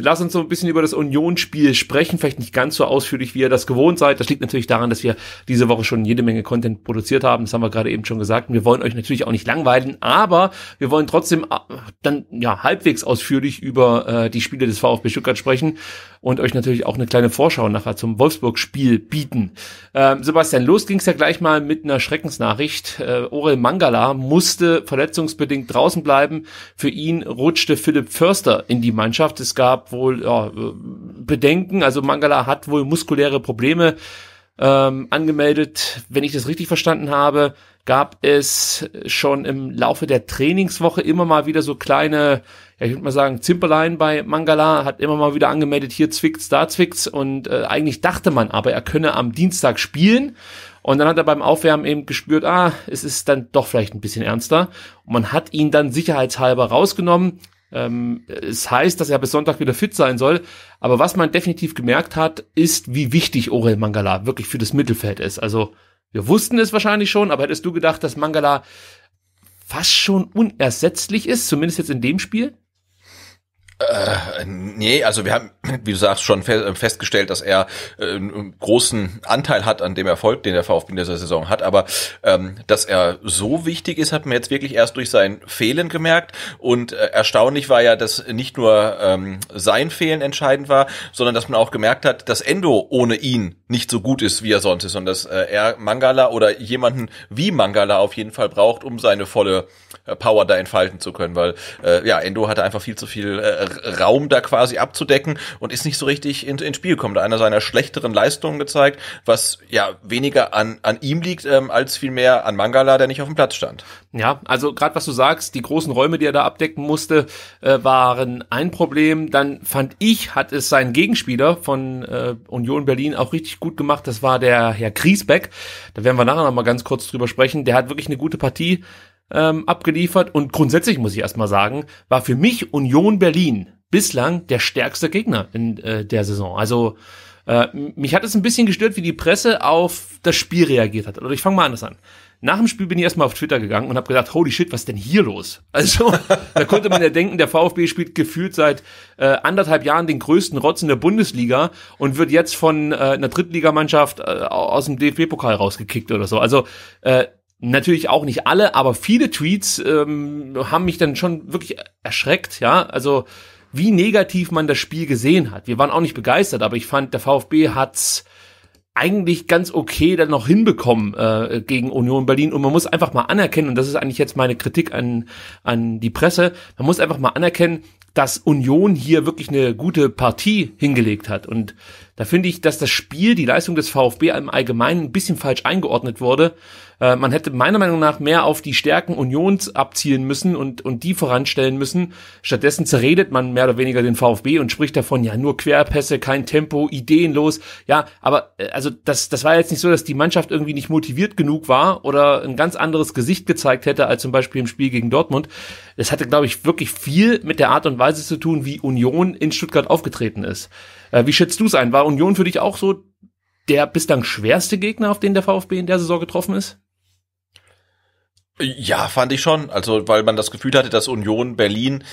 Lass uns so ein bisschen über das Union-Spiel sprechen, vielleicht nicht ganz so ausführlich, wie ihr das gewohnt seid. Das liegt natürlich daran, dass wir diese Woche schon jede Menge Content produziert haben. Das haben wir gerade eben schon gesagt. Und wir wollen euch natürlich auch nicht langweilen, aber wir wollen trotzdem äh, dann ja halbwegs ausführlich über äh, die Spiele des VfB Stuttgart sprechen und euch natürlich auch eine kleine Vorschau nachher zum Wolfsburg-Spiel bieten. Ähm, Sebastian, los ging's ja gleich mal mit einer Schreckensnachricht. Äh, Orel Mangala musste verletzungsbedingt draußen bleiben. Für ihn rutschte Philipp Förster in die Mannschaft. Es gab gab wohl ja, Bedenken. Also Mangala hat wohl muskuläre Probleme ähm, angemeldet. Wenn ich das richtig verstanden habe, gab es schon im Laufe der Trainingswoche immer mal wieder so kleine, ja, ich würde mal sagen, Zimperlein bei Mangala, hat immer mal wieder angemeldet, hier zwickt's, da zwickt's. Und äh, eigentlich dachte man aber, er könne am Dienstag spielen. Und dann hat er beim Aufwärmen eben gespürt, ah, es ist dann doch vielleicht ein bisschen ernster. Und man hat ihn dann sicherheitshalber rausgenommen. Ähm, es heißt, dass er bis Sonntag wieder fit sein soll. Aber was man definitiv gemerkt hat, ist, wie wichtig Orel Mangala wirklich für das Mittelfeld ist. Also wir wussten es wahrscheinlich schon, aber hättest du gedacht, dass Mangala fast schon unersetzlich ist, zumindest jetzt in dem Spiel? Äh, nee, also wir haben, wie du sagst, schon festgestellt, dass er einen äh, großen Anteil hat an dem Erfolg, den der VfB in dieser Saison hat. Aber ähm, dass er so wichtig ist, hat man jetzt wirklich erst durch sein Fehlen gemerkt. Und äh, erstaunlich war ja, dass nicht nur ähm, sein Fehlen entscheidend war, sondern dass man auch gemerkt hat, dass Endo ohne ihn nicht so gut ist, wie er sonst ist. Und dass äh, er Mangala oder jemanden wie Mangala auf jeden Fall braucht, um seine volle äh, Power da entfalten zu können. Weil äh, ja, Endo hatte einfach viel zu viel äh, Raum da quasi abzudecken und ist nicht so richtig in, Spiel gekommen. Da einer seiner schlechteren Leistungen gezeigt, was ja weniger an, an ihm liegt, ähm, als vielmehr an Mangala, der nicht auf dem Platz stand. Ja, also gerade was du sagst, die großen Räume, die er da abdecken musste, äh, waren ein Problem. Dann fand ich, hat es sein Gegenspieler von äh, Union Berlin auch richtig gut gemacht. Das war der Herr Griesbeck. Da werden wir nachher nochmal ganz kurz drüber sprechen. Der hat wirklich eine gute Partie ähm, abgeliefert. Und grundsätzlich muss ich erstmal sagen, war für mich Union Berlin bislang der stärkste Gegner in äh, der Saison. Also äh, mich hat es ein bisschen gestört, wie die Presse auf das Spiel reagiert hat. Oder also, ich fange mal anders an. Nach dem Spiel bin ich erstmal auf Twitter gegangen und habe gedacht, holy shit, was ist denn hier los? Also, da konnte man ja denken, der VfB spielt gefühlt seit äh, anderthalb Jahren den größten Rotz in der Bundesliga und wird jetzt von äh, einer Drittligamannschaft äh, aus dem DFB-Pokal rausgekickt oder so. Also, äh, Natürlich auch nicht alle, aber viele Tweets ähm, haben mich dann schon wirklich erschreckt, ja. Also wie negativ man das Spiel gesehen hat. Wir waren auch nicht begeistert, aber ich fand, der VfB hat's eigentlich ganz okay dann noch hinbekommen äh, gegen Union Berlin. Und man muss einfach mal anerkennen, und das ist eigentlich jetzt meine Kritik an, an die Presse, man muss einfach mal anerkennen, dass Union hier wirklich eine gute Partie hingelegt hat. Und da finde ich, dass das Spiel, die Leistung des VfB im Allgemeinen ein bisschen falsch eingeordnet wurde. Äh, man hätte meiner Meinung nach mehr auf die Stärken Unions abzielen müssen und, und die voranstellen müssen. Stattdessen zerredet man mehr oder weniger den VfB und spricht davon, ja, nur Querpässe, kein Tempo, ideenlos. Ja, aber äh, also das, das war jetzt nicht so, dass die Mannschaft irgendwie nicht motiviert genug war oder ein ganz anderes Gesicht gezeigt hätte als zum Beispiel im Spiel gegen Dortmund. Es hatte, glaube ich, wirklich viel mit der Art und Weise zu tun, wie Union in Stuttgart aufgetreten ist. Äh, wie schätzt du es ein? War Union für dich auch so der bislang schwerste Gegner, auf den der VfB in der Saison getroffen ist? Ja, fand ich schon. Also, weil man das Gefühl hatte, dass Union Berlin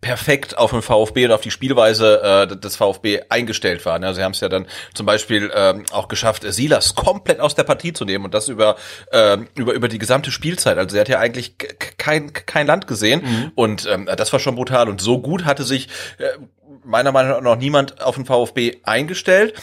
perfekt auf den VfB und auf die Spielweise äh, des VfB eingestellt waren. Ne? Also sie haben es ja dann zum Beispiel ähm, auch geschafft, Silas komplett aus der Partie zu nehmen und das über ähm, über über die gesamte Spielzeit. Also er hat ja eigentlich kein kein Land gesehen mhm. und ähm, das war schon brutal und so gut hatte sich äh, meiner Meinung nach noch niemand auf den VfB eingestellt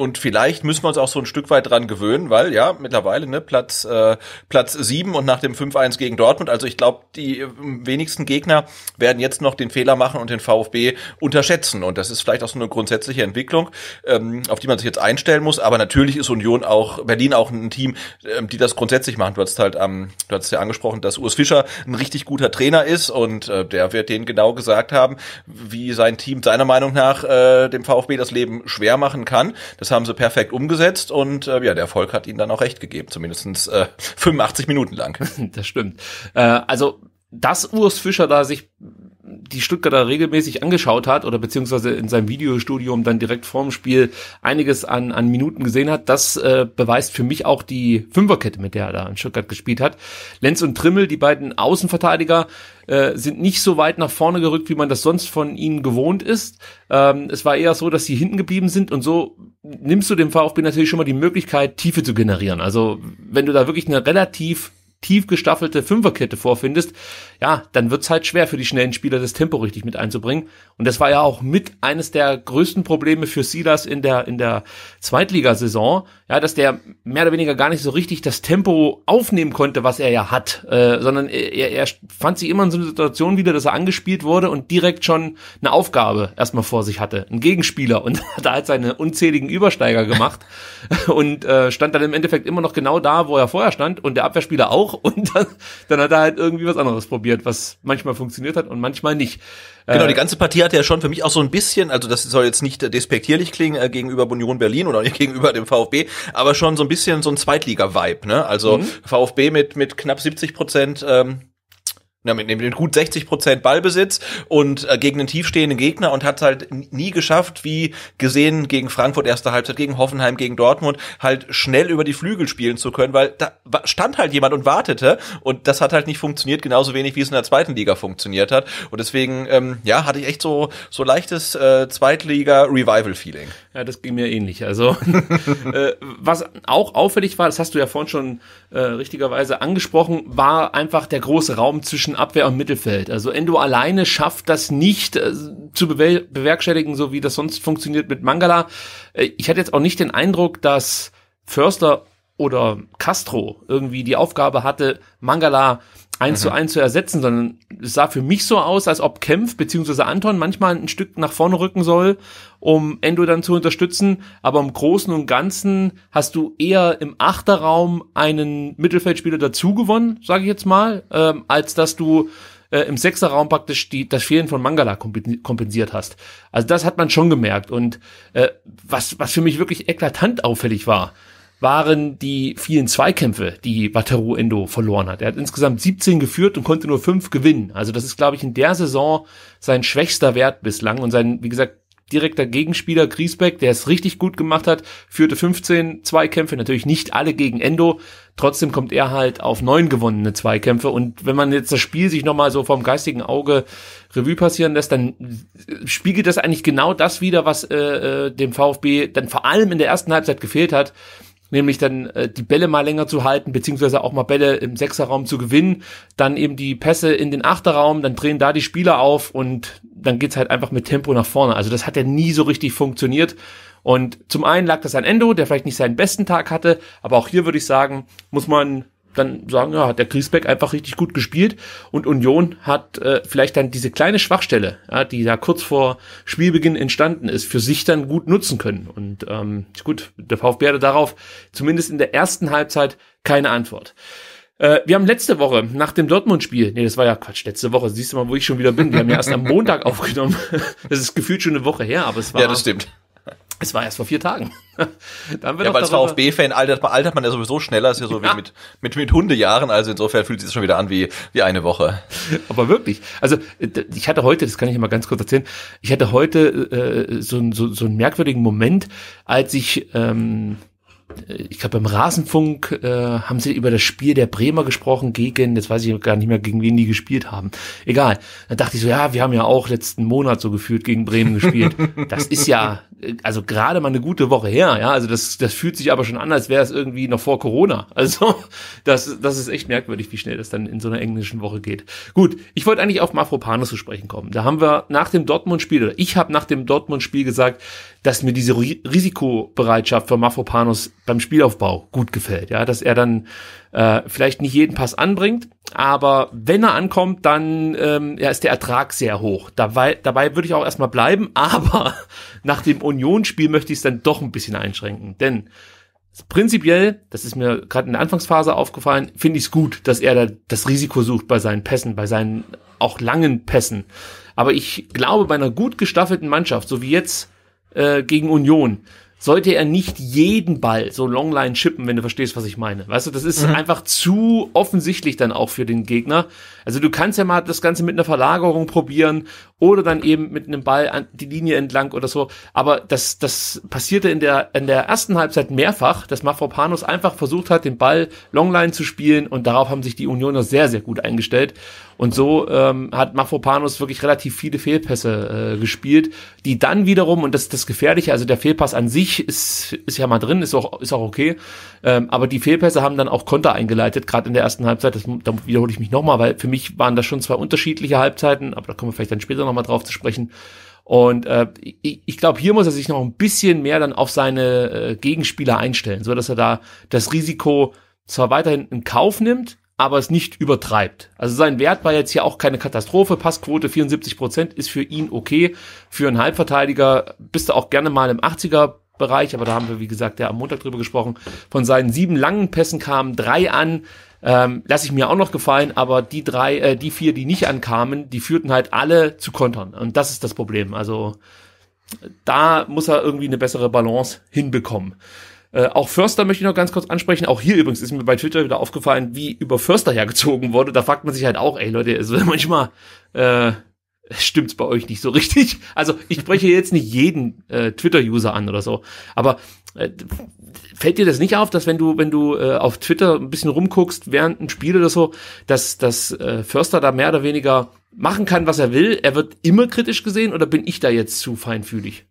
und vielleicht müssen wir uns auch so ein Stück weit dran gewöhnen, weil ja, mittlerweile, ne, Platz, äh, Platz sieben und nach dem 5-1 gegen Dortmund. Also ich glaube, die ähm, wenigsten Gegner werden jetzt noch den Fehler machen und den VfB unterschätzen. Und das ist vielleicht auch so eine grundsätzliche Entwicklung, ähm, auf die man sich jetzt einstellen muss. Aber natürlich ist Union auch, Berlin auch ein Team, ähm, die das grundsätzlich machen. Du hast halt ähm, du hast ja angesprochen, dass Urs Fischer ein richtig guter Trainer ist und äh, der wird denen genau gesagt haben, wie sein Team seiner Meinung nach äh, dem VfB das Leben schwer machen kann. Das das haben sie perfekt umgesetzt und äh, ja, der Erfolg hat ihnen dann auch recht gegeben, zumindestens äh, 85 Minuten lang. Das stimmt. Äh, also, dass Urs Fischer da sich die Stuttgarter regelmäßig angeschaut hat oder beziehungsweise in seinem Videostudium dann direkt vorm Spiel einiges an, an Minuten gesehen hat, das äh, beweist für mich auch die Fünferkette, mit der er da in Stuttgart gespielt hat. Lenz und Trimmel, die beiden Außenverteidiger, äh, sind nicht so weit nach vorne gerückt, wie man das sonst von ihnen gewohnt ist. Ähm, es war eher so, dass sie hinten geblieben sind und so nimmst du dem VfB natürlich schon mal die Möglichkeit, Tiefe zu generieren. Also wenn du da wirklich eine relativ tief gestaffelte Fünferkette vorfindest, ja, dann wird's halt schwer für die schnellen Spieler, das Tempo richtig mit einzubringen. Und das war ja auch mit eines der größten Probleme für Silas in der, in der Zweitligasaison, ja, dass der mehr oder weniger gar nicht so richtig das Tempo aufnehmen konnte, was er ja hat, äh, sondern er, er fand sich immer in so einer Situation wieder, dass er angespielt wurde und direkt schon eine Aufgabe erstmal vor sich hatte, ein Gegenspieler und da hat seine unzähligen Übersteiger gemacht und äh, stand dann im Endeffekt immer noch genau da, wo er vorher stand und der Abwehrspieler auch auch und dann, dann hat er halt irgendwie was anderes probiert, was manchmal funktioniert hat und manchmal nicht. Genau, äh, die ganze Partie hatte ja schon für mich auch so ein bisschen, also das soll jetzt nicht despektierlich klingen äh, gegenüber Union Berlin oder gegenüber dem VfB, aber schon so ein bisschen so ein Zweitliga-Vibe, ne? Also mhm. VfB mit, mit knapp 70 Prozent ähm, ja, mit, mit gut 60% Ballbesitz und äh, gegen einen tiefstehenden Gegner und hat halt nie geschafft, wie gesehen gegen Frankfurt erste Halbzeit, gegen Hoffenheim, gegen Dortmund, halt schnell über die Flügel spielen zu können, weil da stand halt jemand und wartete und das hat halt nicht funktioniert, genauso wenig wie es in der zweiten Liga funktioniert hat. Und deswegen, ähm, ja, hatte ich echt so, so leichtes äh, Zweitliga-Revival-Feeling. Ja, das ging mir ähnlich. Also, äh, was auch auffällig war, das hast du ja vorhin schon äh, richtigerweise angesprochen, war einfach der große Raum zwischen zwischen Abwehr und Mittelfeld. Also Endo alleine schafft das nicht äh, zu bewer bewerkstelligen, so wie das sonst funktioniert mit Mangala. Äh, ich hatte jetzt auch nicht den Eindruck, dass Förster oder Castro irgendwie die Aufgabe hatte, Mangala eins mhm. zu eins zu ersetzen, sondern es sah für mich so aus, als ob Kempf bzw. Anton manchmal ein Stück nach vorne rücken soll, um Endo dann zu unterstützen. Aber im Großen und Ganzen hast du eher im Achterraum einen Mittelfeldspieler dazugewonnen, sage ich jetzt mal, ähm, als dass du äh, im Sechserraum praktisch die, das Fehlen von Mangala kompensiert hast. Also das hat man schon gemerkt. Und äh, was, was für mich wirklich eklatant auffällig war, waren die vielen Zweikämpfe, die Wataru Endo verloren hat. Er hat insgesamt 17 geführt und konnte nur 5 gewinnen. Also das ist, glaube ich, in der Saison sein schwächster Wert bislang und sein, wie gesagt, direkter Gegenspieler Griesbeck, der es richtig gut gemacht hat, führte 15 Zweikämpfe, natürlich nicht alle gegen Endo, trotzdem kommt er halt auf 9 gewonnene Zweikämpfe und wenn man jetzt das Spiel sich nochmal so vom geistigen Auge Revue passieren lässt, dann spiegelt das eigentlich genau das wieder, was äh, äh dem VfB dann vor allem in der ersten Halbzeit gefehlt hat, nämlich dann äh, die Bälle mal länger zu halten, beziehungsweise auch mal Bälle im Sechserraum zu gewinnen, dann eben die Pässe in den Achterraum, dann drehen da die Spieler auf und dann geht's halt einfach mit Tempo nach vorne. Also das hat ja nie so richtig funktioniert. Und zum einen lag das an Endo, der vielleicht nicht seinen besten Tag hatte, aber auch hier würde ich sagen, muss man dann sagen, ja, hat der Griesbeck einfach richtig gut gespielt und Union hat äh, vielleicht dann diese kleine Schwachstelle, ja, die da kurz vor Spielbeginn entstanden ist, für sich dann gut nutzen können. Und ähm, gut, der VfB hatte darauf zumindest in der ersten Halbzeit keine Antwort. Äh, wir haben letzte Woche nach dem Dortmund-Spiel, nee, das war ja Quatsch, letzte Woche, siehst du mal, wo ich schon wieder bin, wir haben ja erst am Montag aufgenommen. das ist gefühlt schon eine Woche her, aber es war. Ja, das stimmt es war erst vor vier Tagen. da ja, aber als VfB-Fan altert, altert man ja sowieso schneller, ist ja so ja. wie mit, mit, mit Hundejahren, also insofern fühlt es sich schon wieder an wie, wie eine Woche. Aber wirklich, also äh, ich hatte heute, das kann ich mal ganz kurz erzählen, ich hatte heute äh, so, so, so einen merkwürdigen Moment, als ich ähm, ich glaube, beim Rasenfunk äh, haben sie über das Spiel der Bremer gesprochen gegen, jetzt weiß ich gar nicht mehr, gegen wen die gespielt haben. Egal. Dann dachte ich so, ja, wir haben ja auch letzten Monat so gefühlt gegen Bremen gespielt. Das ist ja, also gerade mal eine gute Woche her, ja. Also das, das fühlt sich aber schon an, als wäre es irgendwie noch vor Corona. Also das, das ist echt merkwürdig, wie schnell das dann in so einer englischen Woche geht. Gut, ich wollte eigentlich auf Mafropanus zu sprechen kommen. Da haben wir nach dem Dortmund-Spiel, oder ich habe nach dem Dortmund-Spiel gesagt, dass mir diese Risikobereitschaft von Mafropanos beim Spielaufbau gut gefällt. Ja, dass er dann äh, vielleicht nicht jeden Pass anbringt, aber wenn er ankommt, dann ähm, ja, ist der Ertrag sehr hoch. Dabei, dabei würde ich auch erstmal bleiben, aber nach dem Union-Spiel möchte ich es dann doch ein bisschen einschränken. Denn prinzipiell, das ist mir gerade in der Anfangsphase aufgefallen, finde ich es gut, dass er da das Risiko sucht bei seinen Pässen, bei seinen auch langen Pässen. Aber ich glaube, bei einer gut gestaffelten Mannschaft, so wie jetzt, äh, gegen Union sollte er nicht jeden Ball so Longline chippen, wenn du verstehst, was ich meine. Weißt du, das ist mhm. einfach zu offensichtlich dann auch für den Gegner. Also du kannst ja mal das Ganze mit einer Verlagerung probieren oder dann eben mit einem Ball an die Linie entlang oder so. Aber das, das passierte in der, in der ersten Halbzeit mehrfach, dass Mafropanos einfach versucht hat, den Ball Longline zu spielen und darauf haben sich die Unioner sehr, sehr gut eingestellt. Und so ähm, hat Mafropanos wirklich relativ viele Fehlpässe äh, gespielt, die dann wiederum, und das ist das Gefährliche, also der Fehlpass an sich ist, ist ja mal drin, ist auch, ist auch okay, ähm, aber die Fehlpässe haben dann auch Konter eingeleitet, gerade in der ersten Halbzeit, das, da wiederhole ich mich nochmal, weil für mich waren das schon zwei unterschiedliche Halbzeiten, aber da kommen wir vielleicht dann später nochmal drauf zu sprechen. Und äh, ich, ich glaube, hier muss er sich noch ein bisschen mehr dann auf seine äh, Gegenspieler einstellen, so dass er da das Risiko zwar weiterhin in Kauf nimmt, aber es nicht übertreibt. Also sein Wert war jetzt hier auch keine Katastrophe. Passquote 74 Prozent ist für ihn okay. Für einen Halbverteidiger bist du auch gerne mal im 80er Bereich, aber da haben wir, wie gesagt, ja am Montag drüber gesprochen. Von seinen sieben langen Pässen kamen drei an. Ähm, lasse ich mir auch noch gefallen, aber die drei, äh, die vier, die nicht ankamen, die führten halt alle zu Kontern. Und das ist das Problem. Also äh, da muss er irgendwie eine bessere Balance hinbekommen. Äh, auch Förster möchte ich noch ganz kurz ansprechen. Auch hier übrigens ist mir bei Twitter wieder aufgefallen, wie über Förster hergezogen wurde. Da fragt man sich halt auch, ey Leute, also manchmal äh, stimmt's bei euch nicht so richtig. Also ich spreche jetzt nicht jeden äh, Twitter-User an oder so, aber äh, fällt dir das nicht auf, dass wenn du wenn du äh, auf Twitter ein bisschen rumguckst während ein Spiel oder so, dass dass äh, Förster da mehr oder weniger machen kann, was er will, er wird immer kritisch gesehen oder bin ich da jetzt zu feinfühlig?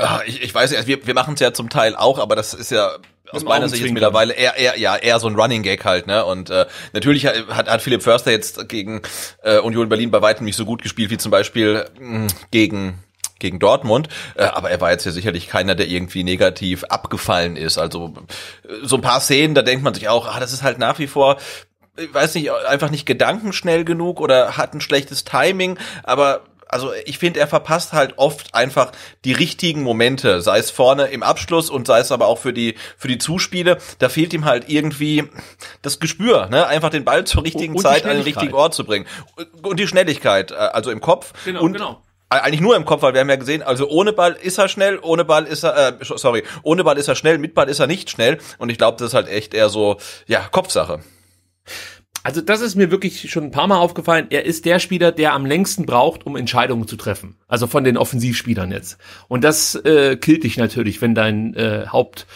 Ah, ich, ich weiß nicht, also wir, wir machen es ja zum Teil auch, aber das ist ja aus meiner Sicht jetzt mittlerweile eher, eher, ja, eher so ein Running Gag halt, ne? Und äh, natürlich hat, hat Philipp Förster jetzt gegen äh, Union Berlin bei weitem nicht so gut gespielt wie zum Beispiel mh, hm, gegen gegen Dortmund, äh, aber er war jetzt ja sicherlich keiner, der irgendwie negativ abgefallen ist. Also so ein paar Szenen, da denkt man sich auch, ah, das ist halt nach wie vor ich weiß nicht, einfach nicht gedankenschnell genug oder hat ein schlechtes Timing, aber also ich finde, er verpasst halt oft einfach die richtigen Momente, sei es vorne im Abschluss und sei es aber auch für die für die Zuspiele. Da fehlt ihm halt irgendwie das Gespür, ne, einfach den Ball zur richtigen und Zeit an den richtigen Ort zu bringen und die Schnelligkeit, äh, also im Kopf genau, und genau. Eigentlich nur im Kopf, weil wir haben ja gesehen, also ohne Ball ist er schnell, ohne Ball ist er, äh, sorry, ohne Ball ist er schnell, mit Ball ist er nicht schnell. Und ich glaube, das ist halt echt eher so, ja, Kopfsache. Also das ist mir wirklich schon ein paar Mal aufgefallen. Er ist der Spieler, der am längsten braucht, um Entscheidungen zu treffen. Also von den Offensivspielern jetzt. Und das äh, killt dich natürlich, wenn dein äh, Haupt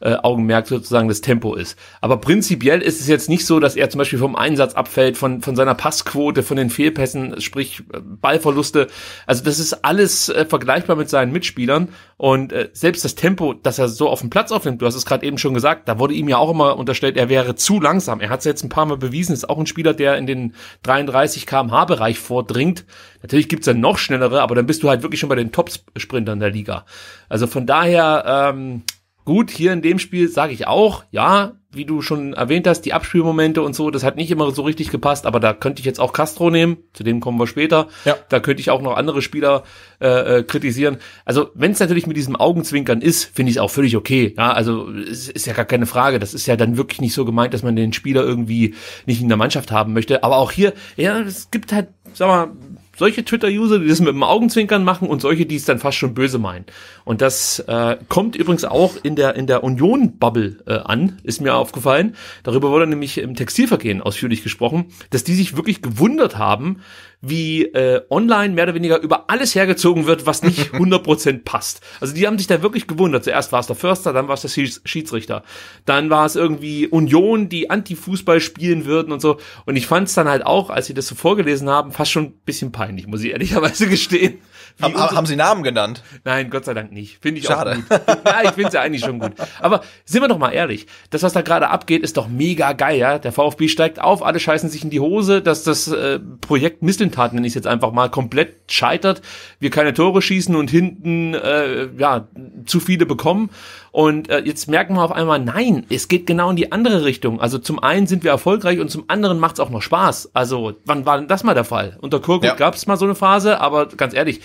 äh, Augenmerk sozusagen das Tempo ist. Aber prinzipiell ist es jetzt nicht so, dass er zum Beispiel vom Einsatz abfällt, von, von seiner Passquote, von den Fehlpässen, sprich äh, Ballverluste. Also das ist alles äh, vergleichbar mit seinen Mitspielern. Und äh, selbst das Tempo, dass er so auf dem Platz aufnimmt, du hast es gerade eben schon gesagt, da wurde ihm ja auch immer unterstellt, er wäre zu langsam. Er hat es jetzt ein paar Mal bewiesen, ist auch ein Spieler, der in den 33 kmh Bereich vordringt. Natürlich gibt's dann noch schnellere, aber dann bist du halt wirklich schon bei den Topsprintern der Liga. Also von daher, ähm, Gut, hier in dem Spiel sage ich auch, ja, wie du schon erwähnt hast, die Abspielmomente und so, das hat nicht immer so richtig gepasst, aber da könnte ich jetzt auch Castro nehmen, zu dem kommen wir später. Ja. Da könnte ich auch noch andere Spieler äh, äh kritisieren. Also, wenn es natürlich mit diesem Augenzwinkern ist, finde ich es auch völlig okay. Ja, also es ist ja gar keine Frage. Das ist ja dann wirklich nicht so gemeint, dass man den Spieler irgendwie nicht in der Mannschaft haben möchte. Aber auch hier, ja, es gibt halt, sag mal, solche Twitter-User, die das mit dem Augenzwinkern machen und solche, die es dann fast schon böse meinen. Und das äh, kommt übrigens auch in der, in der Union-Bubble äh, an, ist mir aufgefallen. Darüber wurde nämlich im Textilvergehen ausführlich gesprochen, dass die sich wirklich gewundert haben, wie äh, online mehr oder weniger über alles hergezogen wird, was nicht 100% passt. Also die haben sich da wirklich gewundert. Zuerst war es der Förster, dann war es der Schiedsrichter. Dann war es irgendwie Union, die Anti-Fußball spielen würden und so. Und ich fand es dann halt auch, als sie das so vorgelesen haben, fast schon ein bisschen peinlich, muss ich ehrlicherweise gestehen. Hab, haben Sie Namen genannt? Nein, Gott sei Dank nicht. Finde ich Schade. auch gut. Ja, ich finde es ja eigentlich schon gut. Aber sind wir doch mal ehrlich, das, was da gerade abgeht, ist doch mega geil, ja? Der VfB steigt auf, alle scheißen sich in die Hose, dass das äh, Projekt Misteltat, nenne ich jetzt einfach mal, komplett scheitert. Wir keine Tore schießen und hinten, äh, ja, zu viele bekommen. Und äh, jetzt merken wir auf einmal, nein, es geht genau in die andere Richtung. Also zum einen sind wir erfolgreich und zum anderen macht es auch noch Spaß. Also wann war denn das mal der Fall? Unter Kurgut ja. gab es mal so eine Phase, aber ganz ehrlich,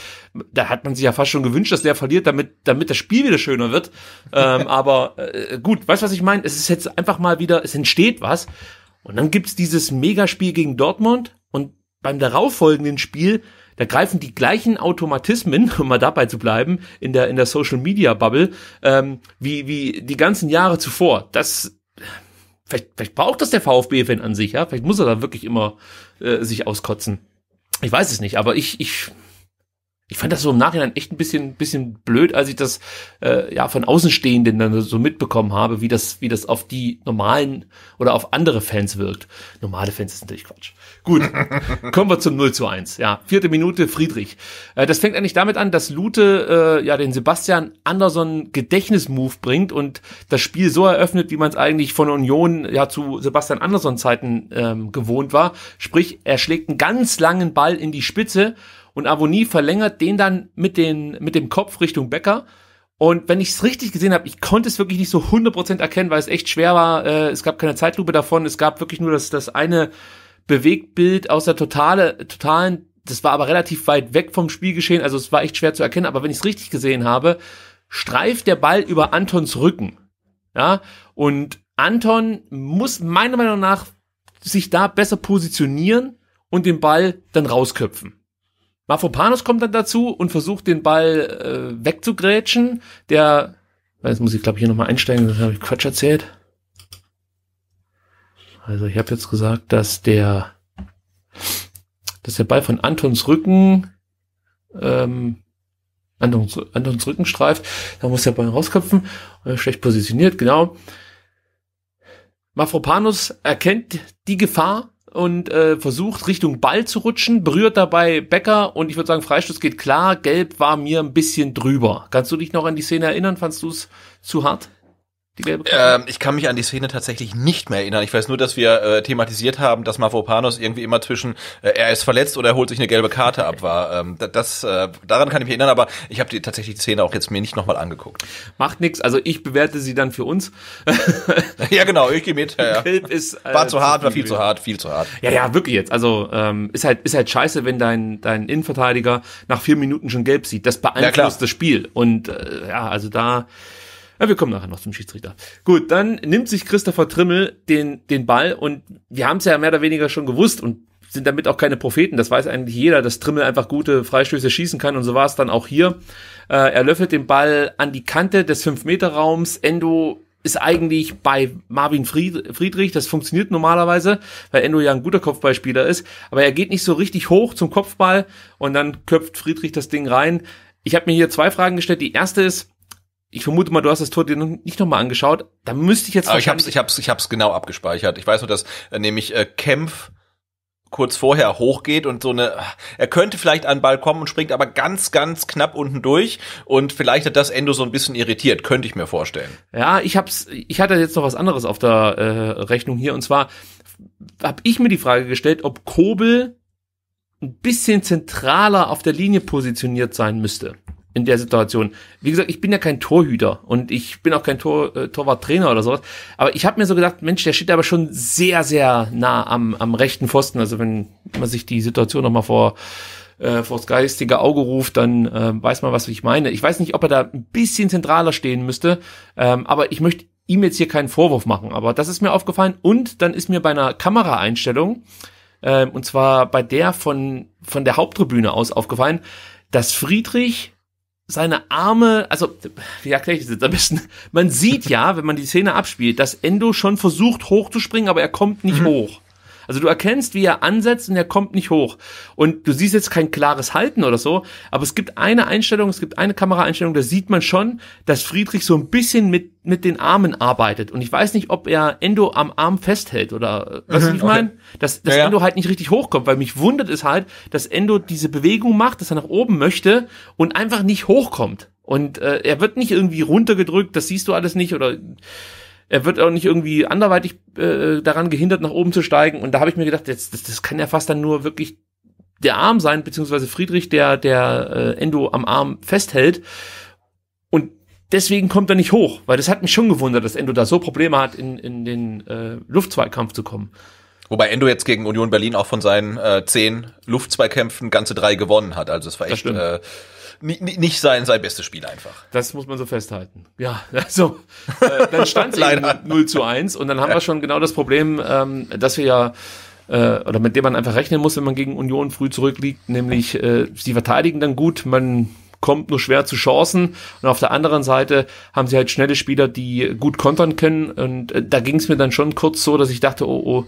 da hat man sich ja fast schon gewünscht, dass der verliert, damit, damit das Spiel wieder schöner wird. ähm, aber äh, gut, weißt du, was ich meine? Es ist jetzt einfach mal wieder, es entsteht was. Und dann gibt's dieses Megaspiel gegen Dortmund und beim darauffolgenden Spiel da greifen die gleichen Automatismen, um mal dabei zu bleiben, in der, in der Social Media Bubble, ähm, wie, wie die ganzen Jahre zuvor. Das, vielleicht, vielleicht braucht das der VfB-Fan an sich, ja. Vielleicht muss er da wirklich immer äh, sich auskotzen. Ich weiß es nicht, aber ich, ich, ich fand das so im Nachhinein echt ein bisschen, bisschen blöd, als ich das äh, ja von Außenstehenden dann so mitbekommen habe, wie das, wie das auf die normalen oder auf andere Fans wirkt. Normale Fans ist natürlich Quatsch. Gut, kommen wir zum 0 zu 1. Ja, vierte Minute, Friedrich. Äh, das fängt eigentlich damit an, dass Lute äh, ja den Sebastian Anderson Gedächtnismove bringt und das Spiel so eröffnet, wie man es eigentlich von Union ja zu Sebastian Anderson Zeiten ähm, gewohnt war. Sprich, er schlägt einen ganz langen Ball in die Spitze und Avonie verlängert den dann mit, den, mit dem Kopf Richtung Becker. Und wenn ich es richtig gesehen habe, ich konnte es wirklich nicht so 100% erkennen, weil es echt schwer war. Äh, es gab keine Zeitlupe davon. Es gab wirklich nur das, das eine Bewegtbild aus der totale, totalen. Das war aber relativ weit weg vom Spielgeschehen. Also es war echt schwer zu erkennen. Aber wenn ich es richtig gesehen habe, streift der Ball über Antons Rücken. Ja, und Anton muss meiner Meinung nach sich da besser positionieren und den Ball dann rausköpfen. Mafropanos kommt dann dazu und versucht den Ball äh, wegzugrätschen. Der, jetzt muss ich glaube ich hier nochmal einsteigen, sonst habe ich Quatsch erzählt. Also ich habe jetzt gesagt, dass der, dass der Ball von Antons Rücken, ähm, Antons, Antons Rücken streift. Da muss der Ball rausköpfen, äh, schlecht positioniert, genau. Mafropanus erkennt die Gefahr und äh, versucht Richtung Ball zu rutschen, berührt dabei Becker und ich würde sagen, Freistoß geht klar, gelb war mir ein bisschen drüber. Kannst du dich noch an die Szene erinnern? Fandst du es zu hart? die gelbe Karte? Ähm, ich kann mich an die Szene tatsächlich nicht mehr erinnern. Ich weiß nur, dass wir äh, thematisiert haben, dass Mavropanos irgendwie immer zwischen äh, er ist verletzt oder er holt sich eine gelbe Karte ab war. Ähm, das, äh, daran kann ich mich erinnern, aber ich habe die tatsächlich die Szene auch jetzt mir nicht nochmal angeguckt. Macht nichts, also ich bewerte sie dann für uns. ja, genau, ich gehe mit. Ja, ja. Gelb ist, äh, war zu hart, war viel zu hart, viel zu hart. Ja, ja, wirklich jetzt. Also ähm, ist halt ist halt scheiße, wenn dein dein Innenverteidiger nach vier Minuten schon gelb sieht. Das beeinflusst ja, das Spiel und äh, ja, also da ja, wir kommen nachher noch zum Schiedsrichter. Gut, dann nimmt sich Christopher Trimmel den, den Ball und wir haben es ja mehr oder weniger schon gewusst und sind damit auch keine Propheten. Das weiß eigentlich jeder, dass Trimmel einfach gute Freistöße schießen kann und so war es dann auch hier. Äh, er löffelt den Ball an die Kante des 5-Meter-Raums. Endo ist eigentlich bei Marvin Friedrich, das funktioniert normalerweise, weil Endo ja ein guter Kopfballspieler ist, aber er geht nicht so richtig hoch zum Kopfball und dann köpft Friedrich das Ding rein. Ich habe mir hier zwei Fragen gestellt. Die erste ist, ich vermute mal, du hast das Tor dir nicht nochmal angeschaut. Da müsste ich jetzt Aber ich hab's, ich hab's, ich hab's genau abgespeichert. Ich weiß nur, dass äh, nämlich äh, Kempf kurz vorher hochgeht und so eine, er könnte vielleicht an den Ball kommen und springt aber ganz, ganz knapp unten durch und vielleicht hat das Endo so ein bisschen irritiert, könnte ich mir vorstellen. Ja, ich hab's, ich hatte jetzt noch was anderes auf der äh, Rechnung hier und zwar habe ich mir die Frage gestellt, ob Kobel ein bisschen zentraler auf der Linie positioniert sein müsste in der Situation. Wie gesagt, ich bin ja kein Torhüter und ich bin auch kein Tor, äh, Torwarttrainer oder sowas. Aber ich habe mir so gedacht, Mensch, der steht aber schon sehr, sehr nah am, am rechten Pfosten. Also wenn man sich die Situation nochmal vor äh, vor das geistige Auge ruft, dann äh, weiß man, was ich meine. Ich weiß nicht, ob er da ein bisschen zentraler stehen müsste, ähm, aber ich möchte ihm jetzt hier keinen Vorwurf machen. Aber das ist mir aufgefallen und dann ist mir bei einer Kameraeinstellung, ähm, und zwar bei der von, von der Haupttribüne aus aufgefallen, dass Friedrich seine Arme, also wie erkläre ich das jetzt am besten? Man sieht ja, wenn man die Szene abspielt, dass Endo schon versucht hochzuspringen, aber er kommt nicht mhm. hoch. Also du erkennst, wie er ansetzt und er kommt nicht hoch. Und du siehst jetzt kein klares Halten oder so, aber es gibt eine Einstellung, es gibt eine Kameraeinstellung, da sieht man schon, dass Friedrich so ein bisschen mit, mit den Armen arbeitet. Und ich weiß nicht, ob er Endo am Arm festhält oder, äh, mhm, was ich okay. Dass, dass ja, ja. Endo halt nicht richtig hochkommt, weil mich wundert es halt, dass Endo diese Bewegung macht, dass er nach oben möchte und einfach nicht hochkommt. Und äh, er wird nicht irgendwie runtergedrückt, das siehst du alles nicht oder er wird auch nicht irgendwie anderweitig äh, daran gehindert, nach oben zu steigen. Und da habe ich mir gedacht, jetzt, das, das kann ja fast dann nur wirklich der Arm sein, beziehungsweise Friedrich, der, der äh, Endo am Arm festhält. Und deswegen kommt er nicht hoch, weil das hat mich schon gewundert, dass Endo da so Probleme hat, in, in den äh, Luftzweikampf zu kommen. Wobei Endo jetzt gegen Union Berlin auch von seinen äh, zehn Luftzweikämpfen ganze drei gewonnen hat. Also es war echt. Äh, nicht sein, sein bestes Spiel einfach. Das muss man so festhalten. Ja, also äh, dann stand leider 0 zu 1 und dann haben ja. wir schon genau das Problem, ähm, dass wir ja äh, oder mit dem man einfach rechnen muss, wenn man gegen Union früh zurückliegt, nämlich äh, sie verteidigen dann gut, man kommt nur schwer zu Chancen. Und auf der anderen Seite haben sie halt schnelle Spieler, die gut kontern können. Und äh, da ging es mir dann schon kurz so, dass ich dachte, oh, oh,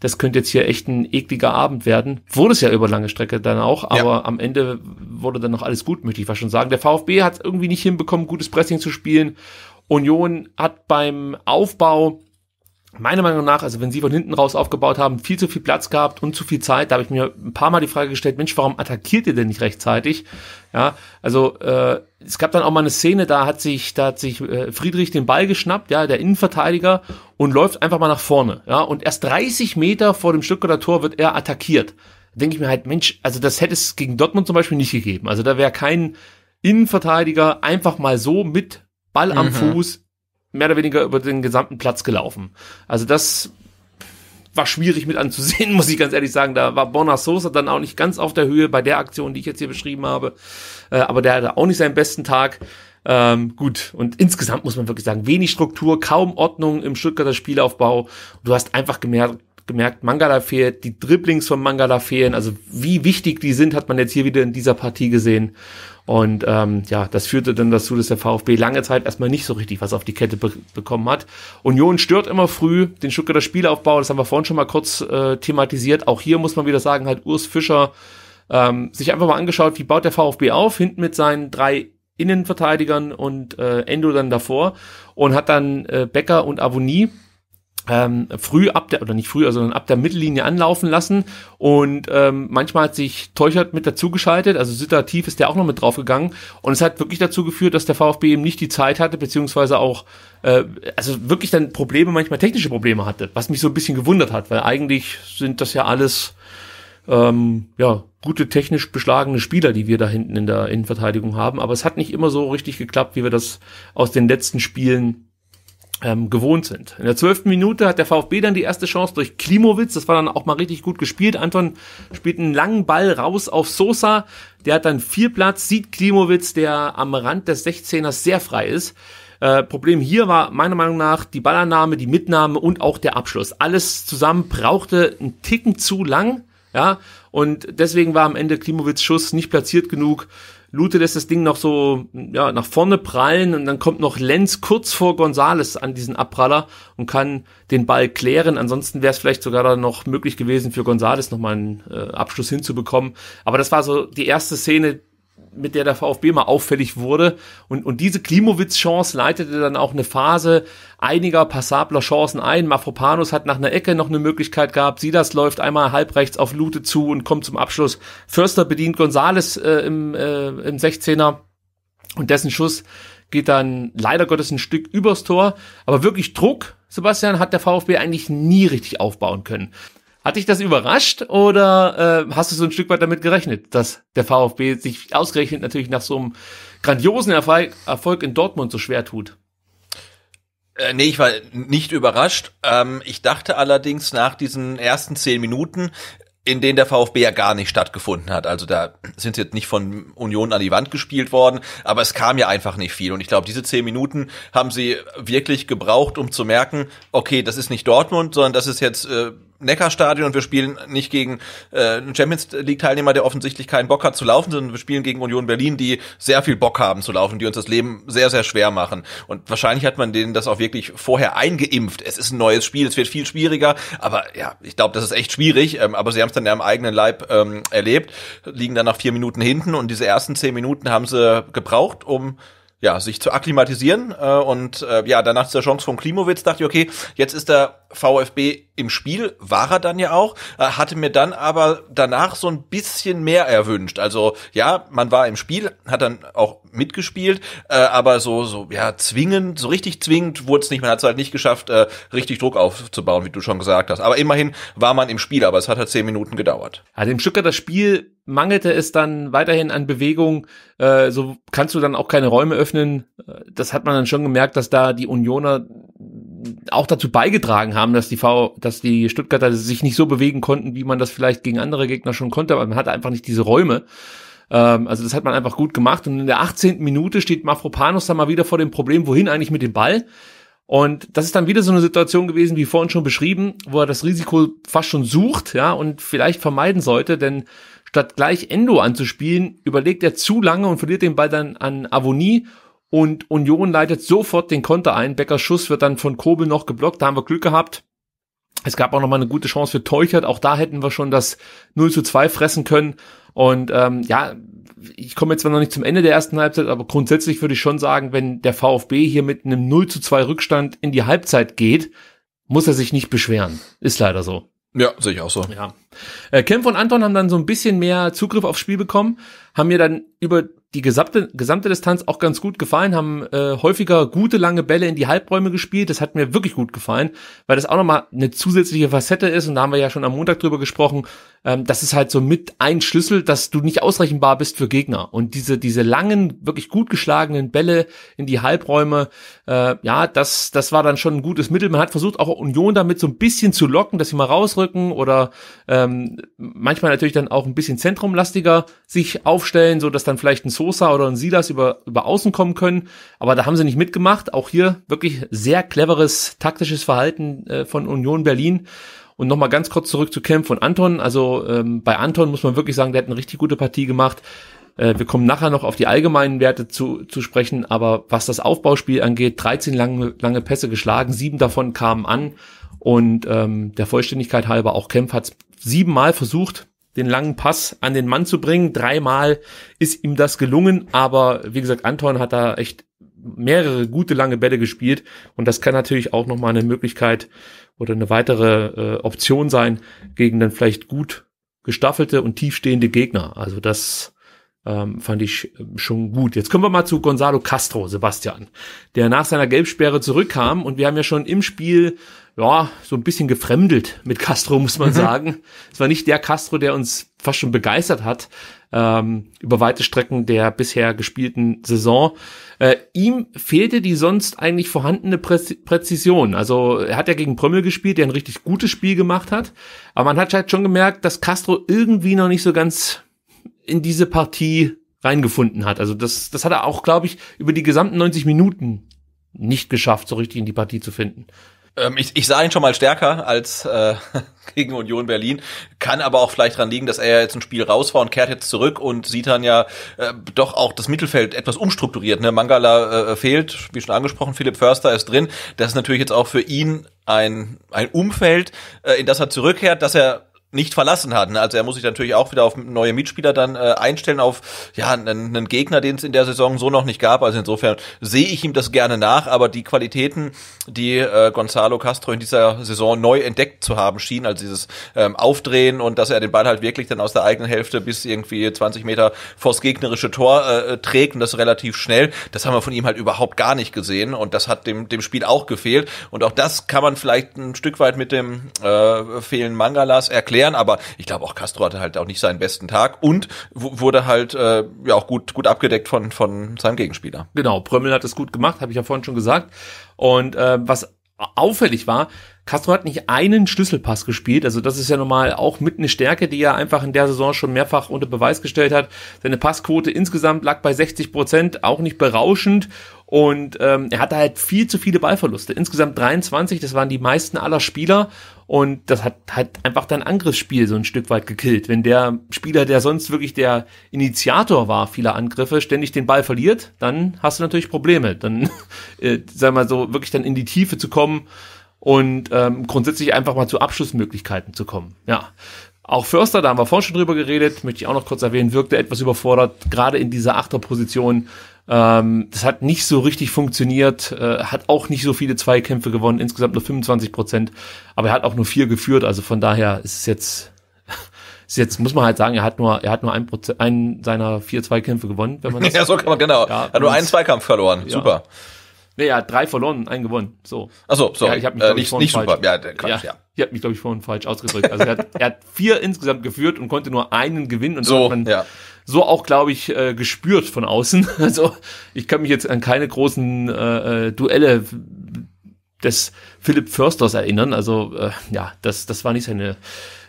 das könnte jetzt hier echt ein ekliger Abend werden. Wurde es ja über lange Strecke dann auch, aber ja. am Ende wurde dann noch alles gut, möchte ich fast schon sagen. Der VfB hat irgendwie nicht hinbekommen, gutes Pressing zu spielen. Union hat beim Aufbau meiner Meinung nach, also wenn sie von hinten raus aufgebaut haben, viel zu viel Platz gehabt und zu viel Zeit. Da habe ich mir ein paar Mal die Frage gestellt, Mensch, warum attackiert ihr denn nicht rechtzeitig? Ja, also äh, es gab dann auch mal eine Szene, da hat sich, da hat sich äh, Friedrich den Ball geschnappt, ja, der Innenverteidiger, und läuft einfach mal nach vorne. Ja, und erst 30 Meter vor dem Stuttgarter Tor wird er attackiert. Da denke ich mir halt, Mensch, also das hätte es gegen Dortmund zum Beispiel nicht gegeben. Also da wäre kein Innenverteidiger einfach mal so mit Ball am mhm. Fuß mehr oder weniger über den gesamten Platz gelaufen. Also das war schwierig mit anzusehen, muss ich ganz ehrlich sagen. Da war Bonner Sosa dann auch nicht ganz auf der Höhe bei der Aktion, die ich jetzt hier beschrieben habe. Äh, aber der hatte auch nicht seinen besten Tag. Ähm, gut, und insgesamt muss man wirklich sagen, wenig Struktur, kaum Ordnung im Stuttgarter Spielaufbau. Du hast einfach gemerkt, gemerkt, Mangala fehlt, die Dribblings von Mangala fehlen. Also wie wichtig die sind, hat man jetzt hier wieder in dieser Partie gesehen. Und ähm, ja, das führte dann dazu, dass der VfB lange Zeit erstmal nicht so richtig was auf die Kette be bekommen hat. Union stört immer früh den Stuttgarter Spielaufbau, das haben wir vorhin schon mal kurz äh, thematisiert. Auch hier muss man wieder sagen, hat Urs Fischer ähm, sich einfach mal angeschaut, wie baut der VfB auf, hinten mit seinen drei Innenverteidigern und äh, Endo dann davor und hat dann äh, Becker und Avoni ähm, früh ab der, oder nicht früh, sondern also ab der Mittellinie anlaufen lassen. Und ähm, manchmal hat sich Teuchert mit dazugeschaltet, also situativ ist der auch noch mit draufgegangen. Und es hat wirklich dazu geführt, dass der VfB eben nicht die Zeit hatte, beziehungsweise auch, äh, also wirklich dann Probleme, manchmal technische Probleme hatte, was mich so ein bisschen gewundert hat, weil eigentlich sind das ja alles ähm, ja, gute technisch beschlagene Spieler, die wir da hinten in der Innenverteidigung haben. Aber es hat nicht immer so richtig geklappt, wie wir das aus den letzten Spielen ähm, gewohnt sind. In der zwölften Minute hat der VfB dann die erste Chance durch Klimowitz. Das war dann auch mal richtig gut gespielt. Anton spielt einen langen Ball raus auf Sosa. Der hat dann viel Platz, sieht Klimowitz, der am Rand des 16ers sehr frei ist. Äh, Problem hier war meiner Meinung nach die Ballannahme, die Mitnahme und auch der Abschluss. Alles zusammen brauchte einen Ticken zu lang. Ja, und deswegen war am Ende Klimowitz Schuss nicht platziert genug Lute lässt das Ding noch so ja, nach vorne prallen und dann kommt noch Lenz kurz vor Gonzales an diesen Abpraller und kann den Ball klären. Ansonsten wäre es vielleicht sogar dann noch möglich gewesen, für Gonzales nochmal einen äh, Abschluss hinzubekommen. Aber das war so die erste Szene, mit der der VfB mal auffällig wurde. Und, und diese Klimowitz-Chance leitete dann auch eine Phase einiger passabler Chancen ein. Mafropanos hat nach einer Ecke noch eine Möglichkeit gehabt. Sidas läuft einmal halbrechts auf Lute zu und kommt zum Abschluss. Förster bedient Gonzales äh, im, äh, im 16er und dessen Schuss geht dann leider Gottes ein Stück übers Tor. Aber wirklich Druck, Sebastian, hat der VfB eigentlich nie richtig aufbauen können. Hat dich das überrascht oder äh, hast du so ein Stück weit damit gerechnet, dass der VfB sich ausgerechnet natürlich nach so einem grandiosen Erfolg, Erfolg in Dortmund so schwer tut? Äh, nee, ich war nicht überrascht. Ähm, ich dachte allerdings nach diesen ersten zehn Minuten, in denen der VfB ja gar nicht stattgefunden hat. Also da sind sie jetzt nicht von Union an die Wand gespielt worden, aber es kam ja einfach nicht viel. Und ich glaube, diese zehn Minuten haben sie wirklich gebraucht, um zu merken, okay, das ist nicht Dortmund, sondern das ist jetzt äh, Neckarstadion und wir spielen nicht gegen äh, einen Champions League Teilnehmer, der offensichtlich keinen Bock hat zu laufen, sondern wir spielen gegen Union Berlin, die sehr viel Bock haben zu laufen, die uns das Leben sehr sehr schwer machen. Und wahrscheinlich hat man denen das auch wirklich vorher eingeimpft. Es ist ein neues Spiel, es wird viel schwieriger, aber ja, ich glaube, das ist echt schwierig. Ähm, aber sie haben es dann ja am eigenen Leib ähm, erlebt, liegen dann nach vier Minuten hinten und diese ersten zehn Minuten haben sie gebraucht, um ja, sich zu akklimatisieren äh, und äh, ja, danach zur Chance von Klimowitz dachte ich, okay, jetzt ist er VfB im Spiel, war er dann ja auch, äh, hatte mir dann aber danach so ein bisschen mehr erwünscht. Also ja, man war im Spiel, hat dann auch mitgespielt, äh, aber so, so, ja, zwingend, so richtig zwingend wurde es nicht. Man hat es halt nicht geschafft, äh, richtig Druck aufzubauen, wie du schon gesagt hast. Aber immerhin war man im Spiel, aber es hat halt zehn Minuten gedauert. Also im das Spiel mangelte es dann weiterhin an Bewegung. so kannst du dann auch keine Räume öffnen. Das hat man dann schon gemerkt, dass da die Unioner auch dazu beigetragen haben, dass die V, dass die Stuttgarter sich nicht so bewegen konnten, wie man das vielleicht gegen andere Gegner schon konnte, aber man hatte einfach nicht diese Räume. Ähm, also das hat man einfach gut gemacht. Und in der 18. Minute steht Mafropanos dann mal wieder vor dem Problem, wohin eigentlich mit dem Ball? Und das ist dann wieder so eine Situation gewesen, wie vorhin schon beschrieben, wo er das Risiko fast schon sucht, ja, und vielleicht vermeiden sollte, denn statt gleich Endo anzuspielen, überlegt er zu lange und verliert den Ball dann an Avonie und Union leitet sofort den Konter ein. Beckers Schuss wird dann von Kobel noch geblockt. Da haben wir Glück gehabt. Es gab auch noch mal eine gute Chance für Teuchert. Auch da hätten wir schon das 0 zu 2 fressen können. Und ähm, ja, ich komme jetzt zwar noch nicht zum Ende der ersten Halbzeit, aber grundsätzlich würde ich schon sagen, wenn der VfB hier mit einem 0 zu 2 Rückstand in die Halbzeit geht, muss er sich nicht beschweren. Ist leider so. Ja, sehe ich auch so. Ja. Äh, Kempf und Anton haben dann so ein bisschen mehr Zugriff aufs Spiel bekommen, haben mir dann über die gesamte, gesamte Distanz auch ganz gut gefallen, haben äh, häufiger gute lange Bälle in die Halbräume gespielt. Das hat mir wirklich gut gefallen, weil das auch nochmal eine zusätzliche Facette ist. Und da haben wir ja schon am Montag drüber gesprochen, ähm, das ist halt so mit ein Schlüssel, dass du nicht ausrechenbar bist für Gegner. Und diese, diese langen, wirklich gut geschlagenen Bälle in die Halbräume, äh, ja, das, das war dann schon ein gutes Mittel. Man hat versucht, auch Union damit so ein bisschen zu locken, dass sie mal rausrücken oder ähm, manchmal natürlich dann auch ein bisschen zentrumlastiger sich aufstellen, so dass dann vielleicht ein Sosa oder ein Silas über, über außen kommen können. Aber da haben sie nicht mitgemacht. Auch hier wirklich sehr cleveres taktisches Verhalten äh, von Union Berlin. Und nochmal ganz kurz zurück zu Kempf und Anton. Also ähm, bei Anton muss man wirklich sagen, der hat eine richtig gute Partie gemacht. Äh, wir kommen nachher noch auf die allgemeinen Werte zu, zu sprechen, aber was das Aufbauspiel angeht, 13 lange, lange Pässe geschlagen, sieben davon kamen an. Und ähm, der Vollständigkeit halber, auch Kempf hat siebenmal versucht, den langen Pass an den Mann zu bringen. Dreimal ist ihm das gelungen, aber wie gesagt, Anton hat da echt mehrere gute lange Bälle gespielt und das kann natürlich auch nochmal eine Möglichkeit oder eine weitere äh, Option sein gegen dann vielleicht gut gestaffelte und tiefstehende Gegner. Also das ähm, fand ich ähm, schon gut. Jetzt kommen wir mal zu Gonzalo Castro, Sebastian, der nach seiner Gelbsperre zurückkam und wir haben ja schon im Spiel ja, so ein bisschen gefremdelt mit Castro, muss man mhm. sagen. es war nicht der Castro, der uns fast schon begeistert hat ähm, über weite Strecken der bisher gespielten Saison. Äh, ihm fehlte die sonst eigentlich vorhandene Prä Präzision. Also er hat ja gegen Prömmel gespielt, der ein richtig gutes Spiel gemacht hat. Aber man hat halt schon gemerkt, dass Castro irgendwie noch nicht so ganz in diese Partie reingefunden hat. Also das, das hat er auch, glaube ich, über die gesamten 90 Minuten nicht geschafft, so richtig in die Partie zu finden. Ähm, ich, ich sah ihn schon mal stärker als äh, gegen Union Berlin. Kann aber auch vielleicht dran liegen, dass er jetzt ein Spiel raus war und kehrt jetzt zurück und sieht dann ja äh, doch auch das Mittelfeld etwas umstrukturiert. Ne? Mangala äh, fehlt, wie schon angesprochen, Philipp Förster ist drin. Das ist natürlich jetzt auch für ihn ein, ein Umfeld, äh, in das er zurückkehrt, dass er nicht verlassen hat. Ne? Also er muss sich natürlich auch wieder auf neue Mitspieler dann äh, einstellen, auf ja einen, einen Gegner, den es in der Saison so noch nicht gab. Also insofern sehe ich ihm das gerne nach, aber die Qualitäten, die äh, Gonzalo Castro in dieser Saison neu entdeckt zu haben schien, also dieses ähm, Aufdrehen und dass er den Ball halt wirklich dann aus der eigenen Hälfte bis irgendwie 20 Meter vors gegnerische Tor äh, äh, trägt und das relativ schnell, das haben wir von ihm halt überhaupt gar nicht gesehen und das hat dem, dem Spiel auch gefehlt und auch das kann man vielleicht ein Stück weit mit dem äh, Fehlen Mangalas erklären erklären, aber ich glaube auch Castro hatte halt auch nicht seinen besten Tag und wurde halt äh, ja auch gut, gut abgedeckt von, von seinem Gegenspieler. Genau, Prömmel hat es gut gemacht, habe ich ja vorhin schon gesagt. Und äh, was auffällig war, Castro hat nicht einen Schlüsselpass gespielt. Also das ist ja normal auch mit eine Stärke, die er einfach in der Saison schon mehrfach unter Beweis gestellt hat. Seine Passquote insgesamt lag bei 60 Prozent, auch nicht berauschend. Und ähm, er hatte halt viel zu viele Ballverluste. Insgesamt 23, das waren die meisten aller Spieler. Und das hat halt einfach dein Angriffsspiel so ein Stück weit gekillt. Wenn der Spieler, der sonst wirklich der Initiator war vieler Angriffe, ständig den Ball verliert, dann hast du natürlich Probleme. Dann, äh, sag mal so, wirklich dann in die Tiefe zu kommen und ähm, grundsätzlich einfach mal zu Abschlussmöglichkeiten zu kommen. Ja. Auch Förster, da haben wir vorhin schon drüber geredet, möchte ich auch noch kurz erwähnen, wirkte etwas überfordert, gerade in dieser Achterposition. Ähm, das hat nicht so richtig funktioniert, äh, hat auch nicht so viele Zweikämpfe gewonnen, insgesamt nur 25 Prozent, aber er hat auch nur vier geführt, also von daher ist es jetzt, ist jetzt muss man halt sagen, er hat nur, er hat nur ein Prozent, einen seiner vier Zweikämpfe gewonnen, wenn man das Ja, so kann man, genau. Ja, hat nur einen Zweikampf verloren, ja. super. Nee, er hat drei verloren, einen gewonnen. So. Ach so. Ja, ich habe mich äh, nicht, nicht falsch. super. Ja, Quatsch, ja. ja. Ich habe mich glaube ich vorhin falsch ausgedrückt. Also er hat, er hat vier insgesamt geführt und konnte nur einen gewinnen und so. Man, ja so auch, glaube ich, äh, gespürt von außen. Also ich kann mich jetzt an keine großen äh, äh, Duelle des Philipp Försters erinnern. Also äh, ja, das, das war nicht seine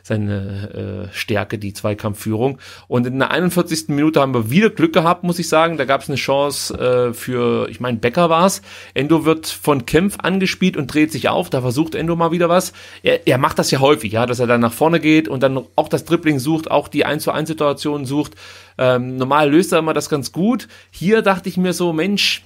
seine äh, Stärke, die Zweikampfführung. Und in der 41. Minute haben wir wieder Glück gehabt, muss ich sagen. Da gab es eine Chance äh, für, ich meine, Becker war es. Endo wird von Kempf angespielt und dreht sich auf. Da versucht Endo mal wieder was. Er, er macht das ja häufig, ja, dass er dann nach vorne geht und dann auch das Dribbling sucht, auch die 1 zu 1 Situation sucht. Ähm, normal löst er immer das ganz gut. Hier dachte ich mir so, Mensch,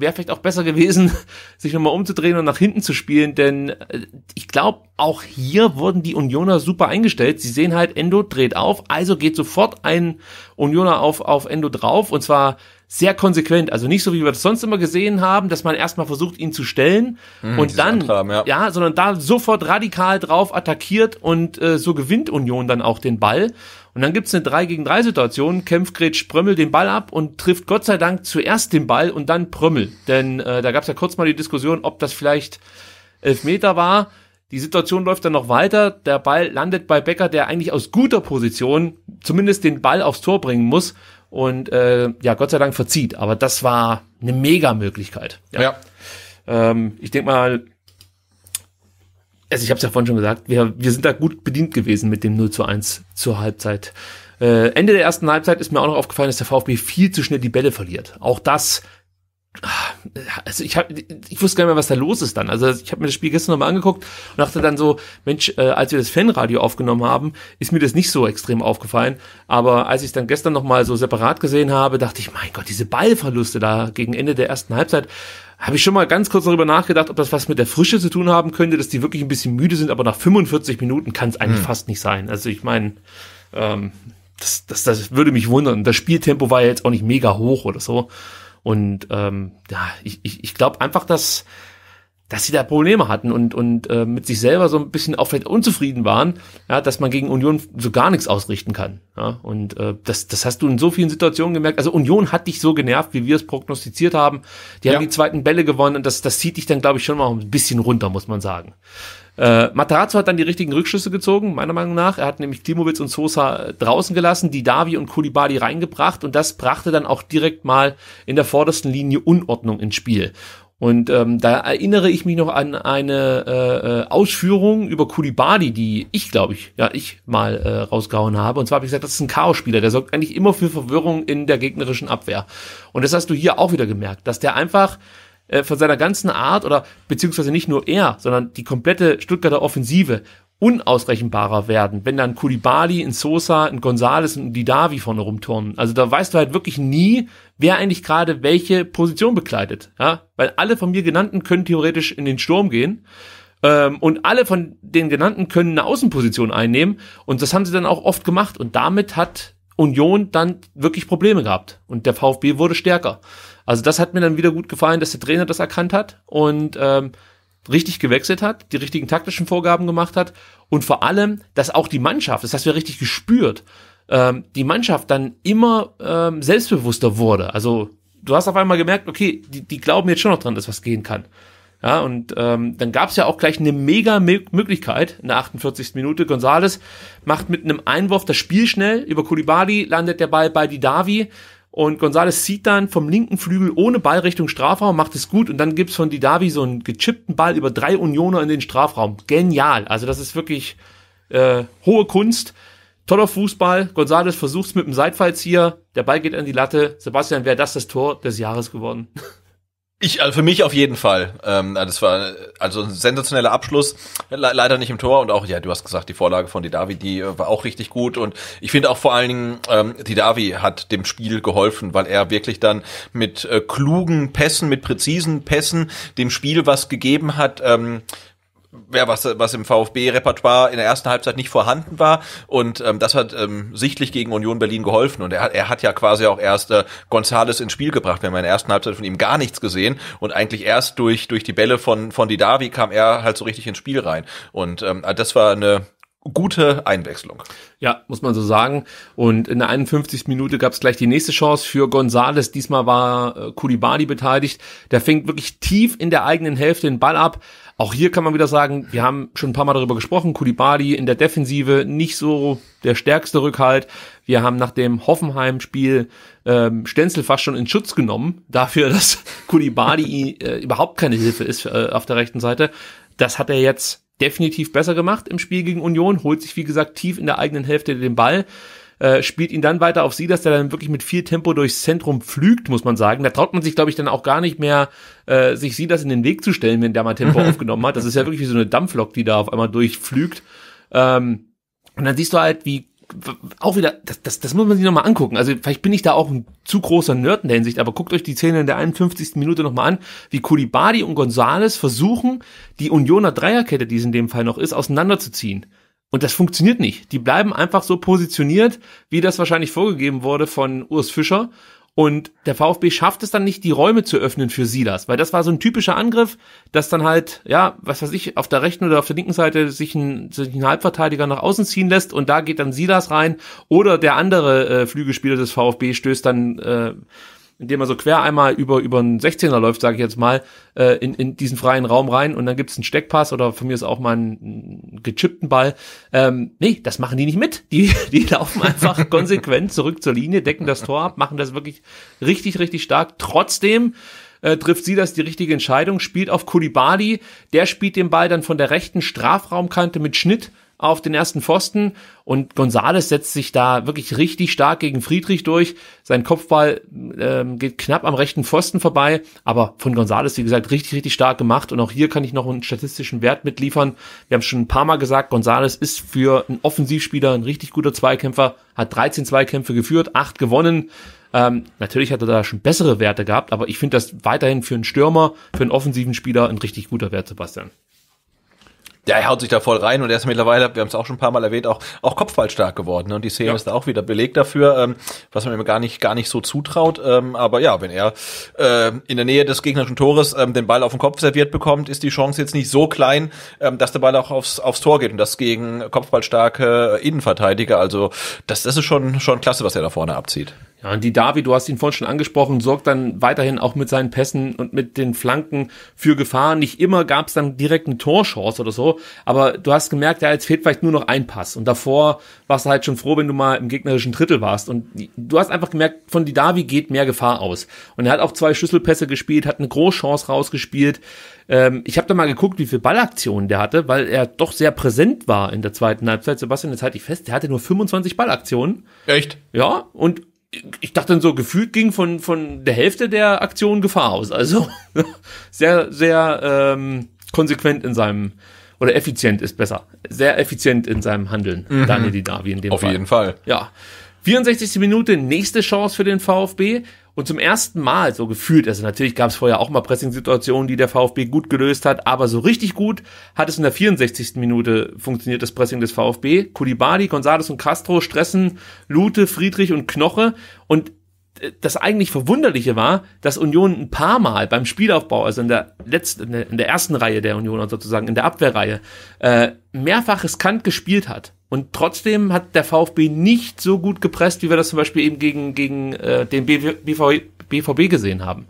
wäre vielleicht auch besser gewesen, sich nochmal umzudrehen und nach hinten zu spielen, denn äh, ich glaube, auch hier wurden die Unioner super eingestellt. Sie sehen halt, Endo dreht auf, also geht sofort ein Unioner auf, auf Endo drauf und zwar sehr konsequent, also nicht so wie wir das sonst immer gesehen haben, dass man erstmal versucht, ihn zu stellen mhm, und dann, haben, ja. ja. sondern da sofort radikal drauf attackiert und äh, so gewinnt Union dann auch den Ball. Und dann gibt's eine 3 gegen 3 Situation, kämpft Gretsch Prömmel den Ball ab und trifft Gott sei Dank zuerst den Ball und dann Prömmel. Denn äh, da gab's ja kurz mal die Diskussion, ob das vielleicht Elfmeter war. Die Situation läuft dann noch weiter. Der Ball landet bei Becker, der eigentlich aus guter Position zumindest den Ball aufs Tor bringen muss und äh, ja, Gott sei Dank verzieht. Aber das war eine Mega-Möglichkeit. Ja. ja. Ähm, ich denke mal, also ich habe es ja vorhin schon gesagt, wir, wir sind da gut bedient gewesen mit dem 0 zu 1 zur Halbzeit. Äh, Ende der ersten Halbzeit ist mir auch noch aufgefallen, dass der VfB viel zu schnell die Bälle verliert. Auch das, ah, also ich hab, ich wusste gar nicht mehr, was da los ist dann. Also ich habe mir das Spiel gestern nochmal angeguckt und dachte dann so, Mensch, äh, als wir das Fanradio aufgenommen haben, ist mir das nicht so extrem aufgefallen. Aber als ich dann gestern nochmal so separat gesehen habe, dachte ich, mein Gott, diese Ballverluste da gegen Ende der ersten Halbzeit, habe ich schon mal ganz kurz darüber nachgedacht, ob das was mit der Frische zu tun haben könnte, dass die wirklich ein bisschen müde sind, aber nach 45 Minuten kann es eigentlich hm. fast nicht sein. Also ich meine, ähm, das, das, das würde mich wundern. Das Spieltempo war ja jetzt auch nicht mega hoch oder so. Und ähm, ja, ich, ich, ich glaube einfach, dass dass sie da Probleme hatten und, und äh, mit sich selber so ein bisschen auch vielleicht unzufrieden waren, ja, dass man gegen Union so gar nichts ausrichten kann. Ja, und äh, das, das hast du in so vielen Situationen gemerkt. Also Union hat dich so genervt, wie wir es prognostiziert haben. Die ja. haben die zweiten Bälle gewonnen und das, das zieht dich dann, glaube ich, schon mal ein bisschen runter, muss man sagen. Äh, Matarazzo hat dann die richtigen Rückschlüsse gezogen, meiner Meinung nach. Er hat nämlich Klimowitz und Sosa draußen gelassen, die Davi und Kulibali reingebracht und das brachte dann auch direkt mal in der vordersten Linie Unordnung ins Spiel. Und ähm, da erinnere ich mich noch an eine äh, äh Ausführung über Kulibadi, die ich, glaube ich, ja, ich mal äh, rausgehauen habe. Und zwar habe ich gesagt, das ist ein Chaos-Spieler, der sorgt eigentlich immer für Verwirrung in der gegnerischen Abwehr. Und das hast du hier auch wieder gemerkt, dass der einfach äh, von seiner ganzen Art oder beziehungsweise nicht nur er, sondern die komplette Stuttgarter Offensive unausrechenbarer werden, wenn dann Kulibali, in Sosa, in Gonzales und Didavi vorne rumturnen. Also da weißt du halt wirklich nie, wer eigentlich gerade welche Position bekleidet. Ja? Weil alle von mir genannten können theoretisch in den Sturm gehen. Ähm, und alle von den genannten können eine Außenposition einnehmen. Und das haben sie dann auch oft gemacht. Und damit hat Union dann wirklich Probleme gehabt. Und der VfB wurde stärker. Also das hat mir dann wieder gut gefallen, dass der Trainer das erkannt hat. Und ähm, richtig gewechselt hat, die richtigen taktischen Vorgaben gemacht hat und vor allem, dass auch die Mannschaft, das hast du ja richtig gespürt, ähm, die Mannschaft dann immer ähm, selbstbewusster wurde. Also du hast auf einmal gemerkt, okay, die, die glauben jetzt schon noch dran, dass was gehen kann. Ja, und ähm, dann gab's ja auch gleich eine mega Möglichkeit in der 48. Minute. Gonzales macht mit einem Einwurf das Spiel schnell. Über Kulibali landet der Ball bei Didavi. Und Gonzales zieht dann vom linken Flügel ohne Ball Richtung Strafraum, macht es gut und dann gibt's von Didavi so einen gechippten Ball über drei Unioner in den Strafraum. Genial. Also das ist wirklich äh, hohe Kunst. Toller Fußball. Gonzales versucht's mit dem Seitfallzieher. Der Ball geht an die Latte. Sebastian, wäre das das Tor des Jahres geworden? Ich, also für mich auf jeden Fall. Ähm, also das war also ein sensationeller Abschluss. Le leider nicht im Tor und auch, ja, du hast gesagt, die Vorlage von Didavi, die äh, war auch richtig gut. Und ich finde auch vor allen Dingen, ähm, Didavi hat dem Spiel geholfen, weil er wirklich dann mit äh, klugen Pässen, mit präzisen Pässen dem Spiel was gegeben hat. Ähm, ja, was, was im VfB-Repertoire in der ersten Halbzeit nicht vorhanden war. Und ähm, das hat ähm, sichtlich gegen Union Berlin geholfen. Und er, er hat ja quasi auch erst äh, Gonzales ins Spiel gebracht. Wir haben in der ersten Halbzeit von ihm gar nichts gesehen. Und eigentlich erst durch, durch die Bälle von, von Didavi kam er halt so richtig ins Spiel rein. Und ähm, das war eine gute Einwechslung. Ja, muss man so sagen. Und in der 51. Minute gab es gleich die nächste Chance für Gonzales. Diesmal war äh, Kulibali beteiligt. Der fängt wirklich tief in der eigenen Hälfte den Ball ab. Auch hier kann man wieder sagen, wir haben schon ein paar Mal darüber gesprochen, Kulibali in der Defensive nicht so der stärkste Rückhalt. Wir haben nach dem Hoffenheim-Spiel ähm, Stenzel fast schon in Schutz genommen, dafür, dass Kulibali äh, überhaupt keine Hilfe ist äh, auf der rechten Seite. Das hat er jetzt definitiv besser gemacht im Spiel gegen Union, holt sich wie gesagt tief in der eigenen Hälfte den Ball, äh, spielt ihn dann weiter auf sie, dass der dann wirklich mit viel Tempo durchs Zentrum pflügt, muss man sagen. Da traut man sich, glaube ich, dann auch gar nicht mehr, äh, sich sie das in den Weg zu stellen, wenn der mal Tempo mhm. aufgenommen hat. Das ist ja wirklich wie so eine Dampflok, die da auf einmal durchpflügt. Ähm, und dann siehst du halt, wie auch wieder, das, das, das muss man sich nochmal angucken. Also vielleicht bin ich da auch ein zu großer Nerd in der Hinsicht, aber guckt euch die Szene in der 51. Minute nochmal an, wie Kulibadi und Gonzales versuchen, die Unioner Dreierkette, die es in dem Fall noch ist, auseinanderzuziehen. Und das funktioniert nicht. Die bleiben einfach so positioniert, wie das wahrscheinlich vorgegeben wurde von Urs Fischer und der VfB schafft es dann nicht, die Räume zu öffnen für Silas, weil das war so ein typischer Angriff, dass dann halt, ja, was weiß ich, auf der rechten oder auf der linken Seite sich ein, sich ein Halbverteidiger nach außen ziehen lässt und da geht dann Silas rein oder der andere äh, Flügelspieler des VfB stößt dann äh, indem er so quer einmal über, über einen 16er läuft, sage ich jetzt mal, äh, in, in diesen freien Raum rein und dann gibt's einen Steckpass oder von mir ist auch mal ein, einen gechippten Ball. Ähm, nee, das machen die nicht mit. Die, die laufen einfach konsequent zurück zur Linie, decken das Tor ab, machen das wirklich richtig, richtig stark. Trotzdem äh, trifft sie das die richtige Entscheidung, spielt auf Kulibali, der spielt den Ball dann von der rechten Strafraumkante mit Schnitt auf den ersten Pfosten und Gonzales setzt sich da wirklich richtig stark gegen Friedrich durch. Sein Kopfball ähm, geht knapp am rechten Pfosten vorbei, aber von Gonzales, wie gesagt, richtig, richtig stark gemacht und auch hier kann ich noch einen statistischen Wert mitliefern. Wir haben schon ein paar Mal gesagt, Gonzales ist für einen Offensivspieler ein richtig guter Zweikämpfer, hat 13 Zweikämpfe geführt, 8 gewonnen. Ähm, natürlich hat er da schon bessere Werte gehabt, aber ich finde das weiterhin für einen Stürmer, für einen offensiven Spieler ein richtig guter Wert, Sebastian. Ja, er haut sich da voll rein und er ist mittlerweile, wir haben es auch schon ein paar Mal erwähnt, auch, auch kopfballstark geworden. Ne? Und die Szene ja. ist da auch wieder Beleg dafür, ähm, was man ihm gar nicht, gar nicht so zutraut. Ähm, aber ja, wenn er äh, in der Nähe des gegnerischen Tores ähm, den Ball auf den Kopf serviert bekommt, ist die Chance jetzt nicht so klein, ähm, dass der Ball auch aufs, aufs Tor geht und das gegen kopfballstarke Innenverteidiger. Also das, das ist schon, schon klasse, was er da vorne abzieht. Ja, und die Davi, du hast ihn vorhin schon angesprochen, sorgt dann weiterhin auch mit seinen Pässen und mit den Flanken für Gefahr. Nicht immer gab es dann direkt eine Torchance oder so, aber du hast gemerkt, ja, jetzt fehlt vielleicht nur noch ein Pass. Und davor warst du halt schon froh, wenn du mal im gegnerischen Drittel warst. Und du hast einfach gemerkt, von die Davi geht mehr Gefahr aus. Und er hat auch zwei Schlüsselpässe gespielt, hat eine Großchance rausgespielt. Ähm, ich habe da mal geguckt, wie viele Ballaktionen der hatte, weil er doch sehr präsent war in der zweiten Halbzeit. Sebastian, jetzt halte ich fest, der hatte nur 25 Ballaktionen. Echt? Ja, und ich dachte dann so, gefühlt ging von, von der Hälfte der Aktion Gefahr aus. Also sehr, sehr ähm, konsequent in seinem, oder effizient ist besser, sehr effizient in seinem Handeln, mhm. Daniel Didavi in dem Auf Fall. Auf jeden Fall. Ja. 64. Minute, nächste Chance für den VfB. Und zum ersten Mal so gefühlt, also natürlich gab es vorher auch mal Pressing-Situationen, die der VfB gut gelöst hat, aber so richtig gut hat es in der 64. Minute funktioniert das Pressing des VfB. Kulibadi, González und Castro stressen Lute, Friedrich und Knoche und das eigentlich Verwunderliche war, dass Union ein paar Mal beim Spielaufbau, also in der letzten, in der ersten Reihe der Union sozusagen, in der Abwehrreihe, äh, mehrfach riskant gespielt hat. Und trotzdem hat der VfB nicht so gut gepresst, wie wir das zum Beispiel eben gegen, gegen äh, den BV, BVB gesehen haben.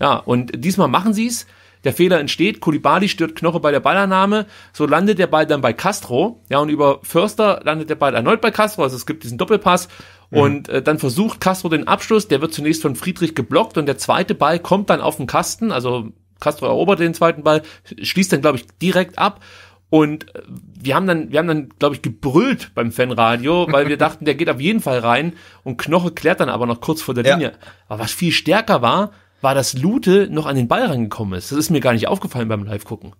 Ja, und diesmal machen sie es der Fehler entsteht, Kulibali stört Knoche bei der Ballannahme, so landet der Ball dann bei Castro, ja, und über Förster landet der Ball erneut bei Castro, also es gibt diesen Doppelpass mhm. und äh, dann versucht Castro den Abschluss, der wird zunächst von Friedrich geblockt und der zweite Ball kommt dann auf den Kasten, also Castro erobert den zweiten Ball, schließt dann, glaube ich, direkt ab und äh, wir haben dann, wir haben dann, glaube ich, gebrüllt beim Fanradio, weil wir dachten, der geht auf jeden Fall rein. Und Knoche klärt dann aber noch kurz vor der ja. Linie. Aber was viel stärker war, war, dass Lute noch an den Ball rangekommen ist. Das ist mir gar nicht aufgefallen beim Live-Gucken.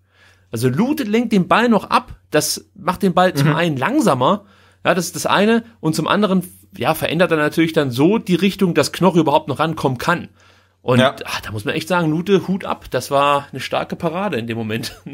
Also Lute lenkt den Ball noch ab. Das macht den Ball mhm. zum einen langsamer, ja, das ist das eine. Und zum anderen, ja, verändert er natürlich dann so die Richtung, dass Knoche überhaupt noch rankommen kann. Und ja. ach, da muss man echt sagen, Lute, Hut ab. Das war eine starke Parade in dem Moment.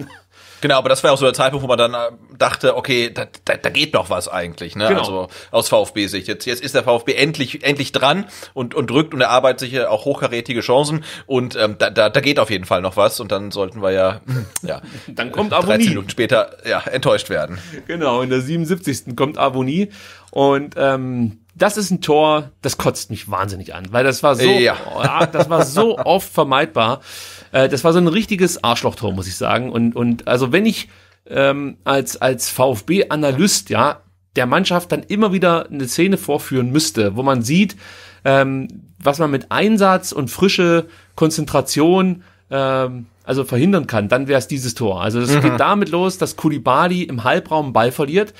Genau, aber das war auch so der Zeitpunkt, wo man dann ähm, dachte, okay, da, da, da geht noch was eigentlich, ne? Genau. Also aus VfB-Sicht. Jetzt, jetzt ist der VfB endlich, endlich dran und, und drückt und erarbeitet sich auch hochkarätige Chancen und ähm, da, da, da geht auf jeden Fall noch was und dann sollten wir ja, ja dann kommt Avonie. 13 Minuten später ja, enttäuscht werden. Genau, in der 77. kommt Avonie und ähm, das ist ein Tor, das kotzt mich wahnsinnig an, weil das war so, ja. Ah, das war so oft vermeidbar. Äh, das war so ein richtiges Arschlochtor, muss ich sagen. Und, und also wenn ich ähm, als, als VfB-Analyst, ja, der Mannschaft dann immer wieder eine Szene vorführen müsste, wo man sieht, ähm, was man mit Einsatz und frische Konzentration ähm, also verhindern kann, dann wäre es dieses Tor. Also es mhm. geht damit los, dass Kulibali im Halbraum Ball verliert,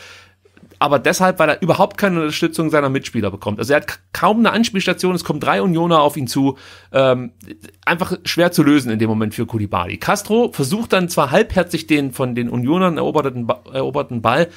aber deshalb, weil er überhaupt keine Unterstützung seiner Mitspieler bekommt. Also er hat kaum eine Anspielstation, es kommen drei Unioner auf ihn zu. Ähm, einfach schwer zu lösen in dem Moment für Kulibali. Castro versucht dann zwar halbherzig den von den Unionern eroberten, eroberten Ball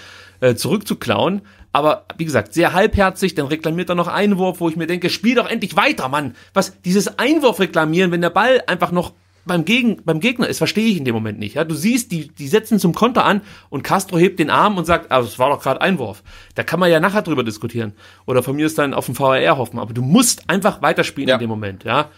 äh, zurückzuklauen, aber wie gesagt, sehr halbherzig, dann reklamiert er noch Einwurf, wo ich mir denke, spiel doch endlich weiter, Mann. Was, dieses Einwurf reklamieren, wenn der Ball einfach noch beim, Gegen, beim Gegner ist, verstehe ich in dem Moment nicht. Ja? Du siehst, die, die setzen zum Konter an und Castro hebt den Arm und sagt, also ah, es war doch gerade Einwurf. Da kann man ja nachher drüber diskutieren. Oder von mir ist dann auf den VAR hoffen. Aber du musst einfach weiterspielen ja. in dem Moment. ja.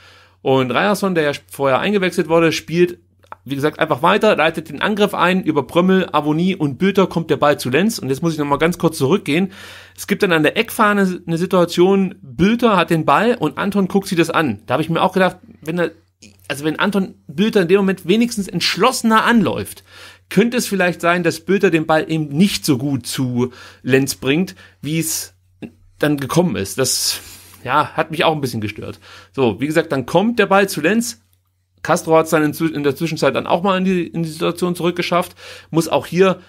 Und Ryerson, der ja vorher eingewechselt wurde, spielt, wie gesagt, einfach weiter, leitet den Angriff ein. Über Brömmel, Avonie und Bülter kommt der Ball zu Lenz. Und jetzt muss ich nochmal ganz kurz zurückgehen. Es gibt dann an der Eckfahne eine Situation, Bülter hat den Ball und Anton guckt sich das an. Da habe ich mir auch gedacht, wenn er also wenn Anton Bülter in dem Moment wenigstens entschlossener anläuft, könnte es vielleicht sein, dass Bülter den Ball eben nicht so gut zu Lenz bringt, wie es dann gekommen ist. Das ja, hat mich auch ein bisschen gestört. So, wie gesagt, dann kommt der Ball zu Lenz. Castro hat es dann in der Zwischenzeit dann auch mal in die, in die Situation zurückgeschafft, muss auch hier